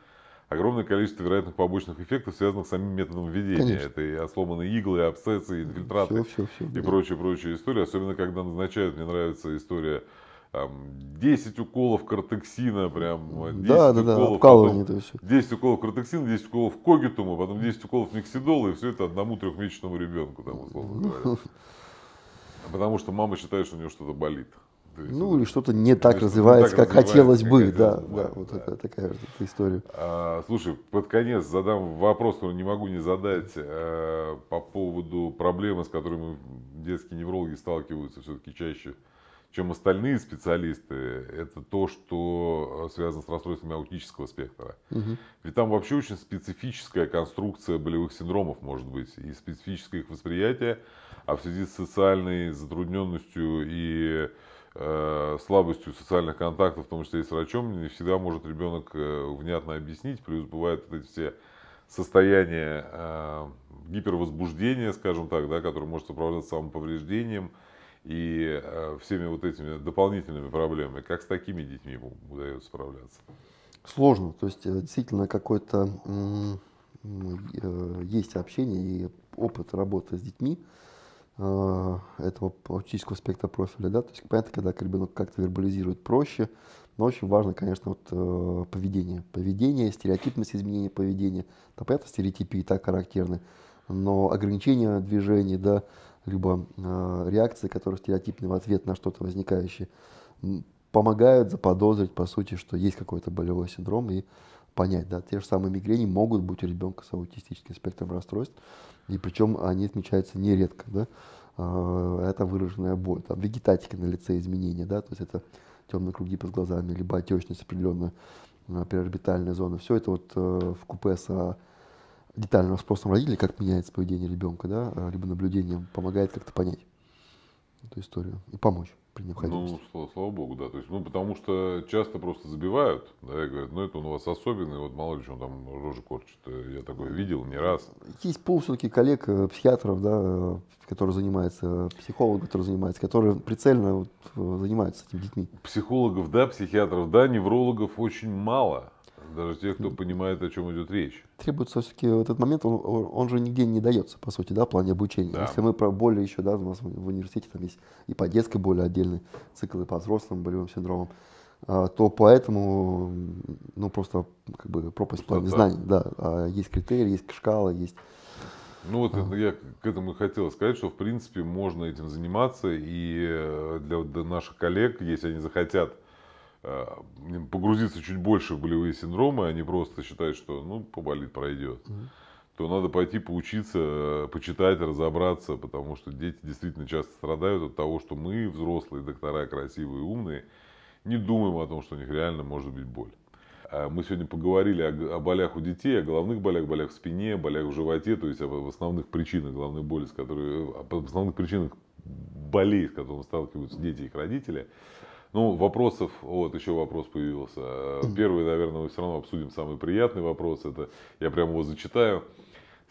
Огромное количество вероятных побочных эффектов, связанных с самим методом введения. Конечно. Это а, и сломанные иглы, и абсцессы, и инфильтраты, все, все, все, и да. прочая, прочая история. Особенно, когда назначают, мне нравится история там, 10 уколов кортексина, прям 10 да, уколов, да, да, потом, все. 10 уколов кортексина, 10 уколов когитума, потом 10 уколов миксидола, и все это одному трехмесячному ребенку, там, условно ну, говоря. А потому что мама считает, что у нее что-то болит. есть, ну, или что-то не так развивается, как хотелось бы, да, да, вот да. такая, такая вот история. А, слушай, под конец задам вопрос, который не могу не задать, а, по поводу проблемы, с которой детские неврологи сталкиваются все-таки чаще чем остальные специалисты, это то, что э, связано с расстройствами аутического спектра. Угу. Ведь там вообще очень специфическая конструкция болевых синдромов может быть, и специфическое их восприятие, а в связи с социальной затрудненностью и э, слабостью социальных контактов, в том числе и с врачом, не всегда может ребенок э, внятно объяснить, плюс бывают вот эти все состояния э, гипервозбуждения, скажем так, да, которое может сопровождаться самоповреждением, повреждением и э, всеми вот этими дополнительными проблемами. Как с такими детьми удается справляться? Сложно. То есть э, действительно какое-то э, есть общение и опыт работы с детьми этого аутического спектра профиля, да, то есть понятно, когда ребенок как-то вербализирует проще, но очень важно, конечно, вот, э, поведение, поведение, стереотипность изменения поведения, да, понятно, стереотипы и так характерны, но ограничения движений, да, либо э, реакции, которые стереотипны в ответ на что-то возникающее, помогают заподозрить, по сути, что есть какой-то болевой синдром и понять, да, те же самые мигрени могут быть у ребенка с аутистическим спектром расстройств, и причем они отмечаются нередко, да, э, это выраженная боль, там, вегетатика на лице изменения, да, то есть это темные круги под глазами, либо отечность определенная, э, переорбитальная зона, все это вот э, в купе с детальным спросом родителей, как меняется поведение ребенка, да, э, либо наблюдением, помогает как-то понять эту историю и помочь при необходимости. Ну, слава, слава богу, да. То есть, ну, потому что часто просто забивают, да, и говорят, ну, это он у вас особенный, вот мало ли, что он там рожи корчит. Э, я такое ну, видел не раз. Есть пол все-таки коллег, э, психиатров, да, которые занимаются, психологов, которые занимаются, которые прицельно вот, занимаются этими детьми. Психологов, да, психиатров, да, неврологов очень мало. Даже тех, кто понимает, о чем идет речь. Требуется все-таки в этот момент, он, он же нигде не дается, по сути, да, в плане обучения. Да. Если мы про боли еще, да, у нас в университете там есть и по детской боли отдельный цикл, и по взрослым болевым синдромам, а, то поэтому, ну, просто как бы пропасть Пустота. в плане знаний, да. А есть критерии, есть шкала, есть ну вот а. это, я к этому и хотел сказать, что в принципе можно этим заниматься, и э, для наших коллег, если они захотят Э, погрузиться чуть больше в болевые синдромы, а не просто считать, что ну поболит, пройдет, mm-hmm. то надо пойти поучиться, э, почитать, разобраться, потому что дети действительно часто страдают от того, что мы, взрослые доктора, красивые, умные, не думаем о том, что у них реально может быть боль. А мы сегодня поговорили о, о болях у детей, о головных болях, болях в спине, болях в животе, то есть об основных причинах головной боли, с которой, э, об основных причинах болей, с которыми сталкиваются дети и их родители. Ну, вопросов, вот еще вопрос появился. Э, первый, наверное, мы все равно обсудим самый приятный вопрос. Это я прямо его зачитаю.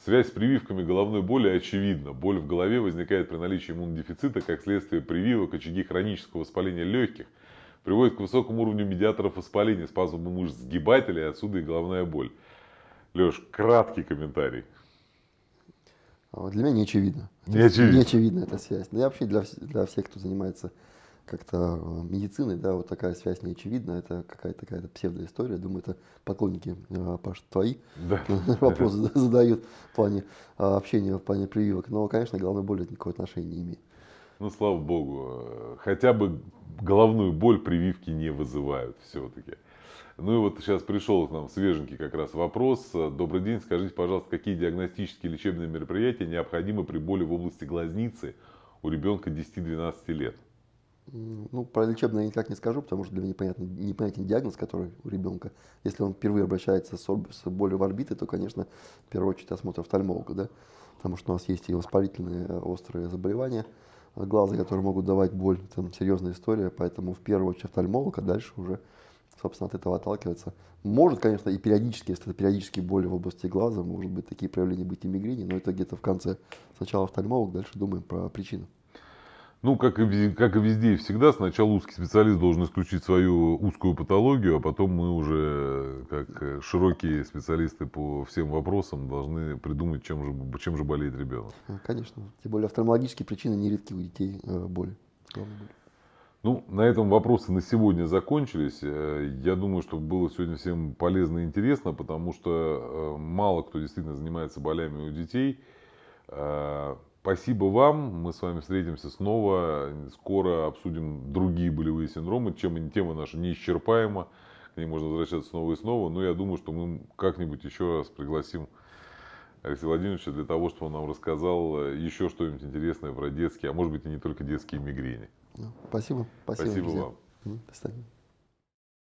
Связь с прививками головной боли очевидна. Боль в голове возникает при наличии иммунодефицита, как следствие прививок, очаги хронического воспаления легких. Приводит к высокому уровню медиаторов воспаления, спазму мышц сгибателей, отсюда и головная боль. Леш, краткий комментарий. Для меня не очевидно. Не очевидно. Не очевидна эта связь. но ну, я вообще для, для всех, кто занимается как-то э, медициной, да, вот такая связь не очевидна, это какая-то такая псевдоистория. Думаю, это поклонники, э, Паш, твои да. вопросы задают в плане э, общения, в плане прививок. Но, конечно, головной боль это никакого отношения не имеет. Ну, слава богу, хотя бы головную боль прививки не вызывают все-таки. Ну и вот сейчас пришел к нам свеженький как раз вопрос. Добрый день, скажите, пожалуйста, какие диагностические лечебные мероприятия необходимы при боли в области глазницы у ребенка 10-12 лет? Ну, про лечебное я никак не скажу, потому что для меня непонятен, непонятен диагноз, который у ребенка. Если он впервые обращается с, с болью в орбиты, то, конечно, в первую очередь осмотр офтальмолога, да? потому что у нас есть и воспалительные э, острые заболевания э, глаза, которые могут давать боль, там серьезная история, поэтому в первую очередь офтальмолог, а дальше уже, собственно, от этого отталкиваться. Может, конечно, и периодически, если это периодические боли в области глаза, может быть, такие проявления быть и мигрени, но это где-то в конце. Сначала офтальмолог, дальше думаем про причину. Ну, как и, как и везде и всегда, сначала узкий специалист должен исключить свою узкую патологию, а потом мы уже, как э, широкие специалисты по всем вопросам, должны придумать, чем же, чем же болеет ребенок. Ну, конечно. Тем более офтальмологические причины нередки у детей э, боли. Ну, на этом вопросы на сегодня закончились. Э, я думаю, что было сегодня всем полезно и интересно, потому что мало кто действительно занимается болями у детей. Спасибо вам. Мы с вами встретимся снова. Скоро обсудим другие болевые синдромы. Чем тема наша неисчерпаема. К ней можно возвращаться снова и снова. Но я думаю, что мы как-нибудь еще раз пригласим Алексея Владимировича для того, чтобы он нам рассказал еще что-нибудь интересное про детские, а может быть и не только детские мигрени. Ну, спасибо. Спасибо, Спасибо вам. До свидания.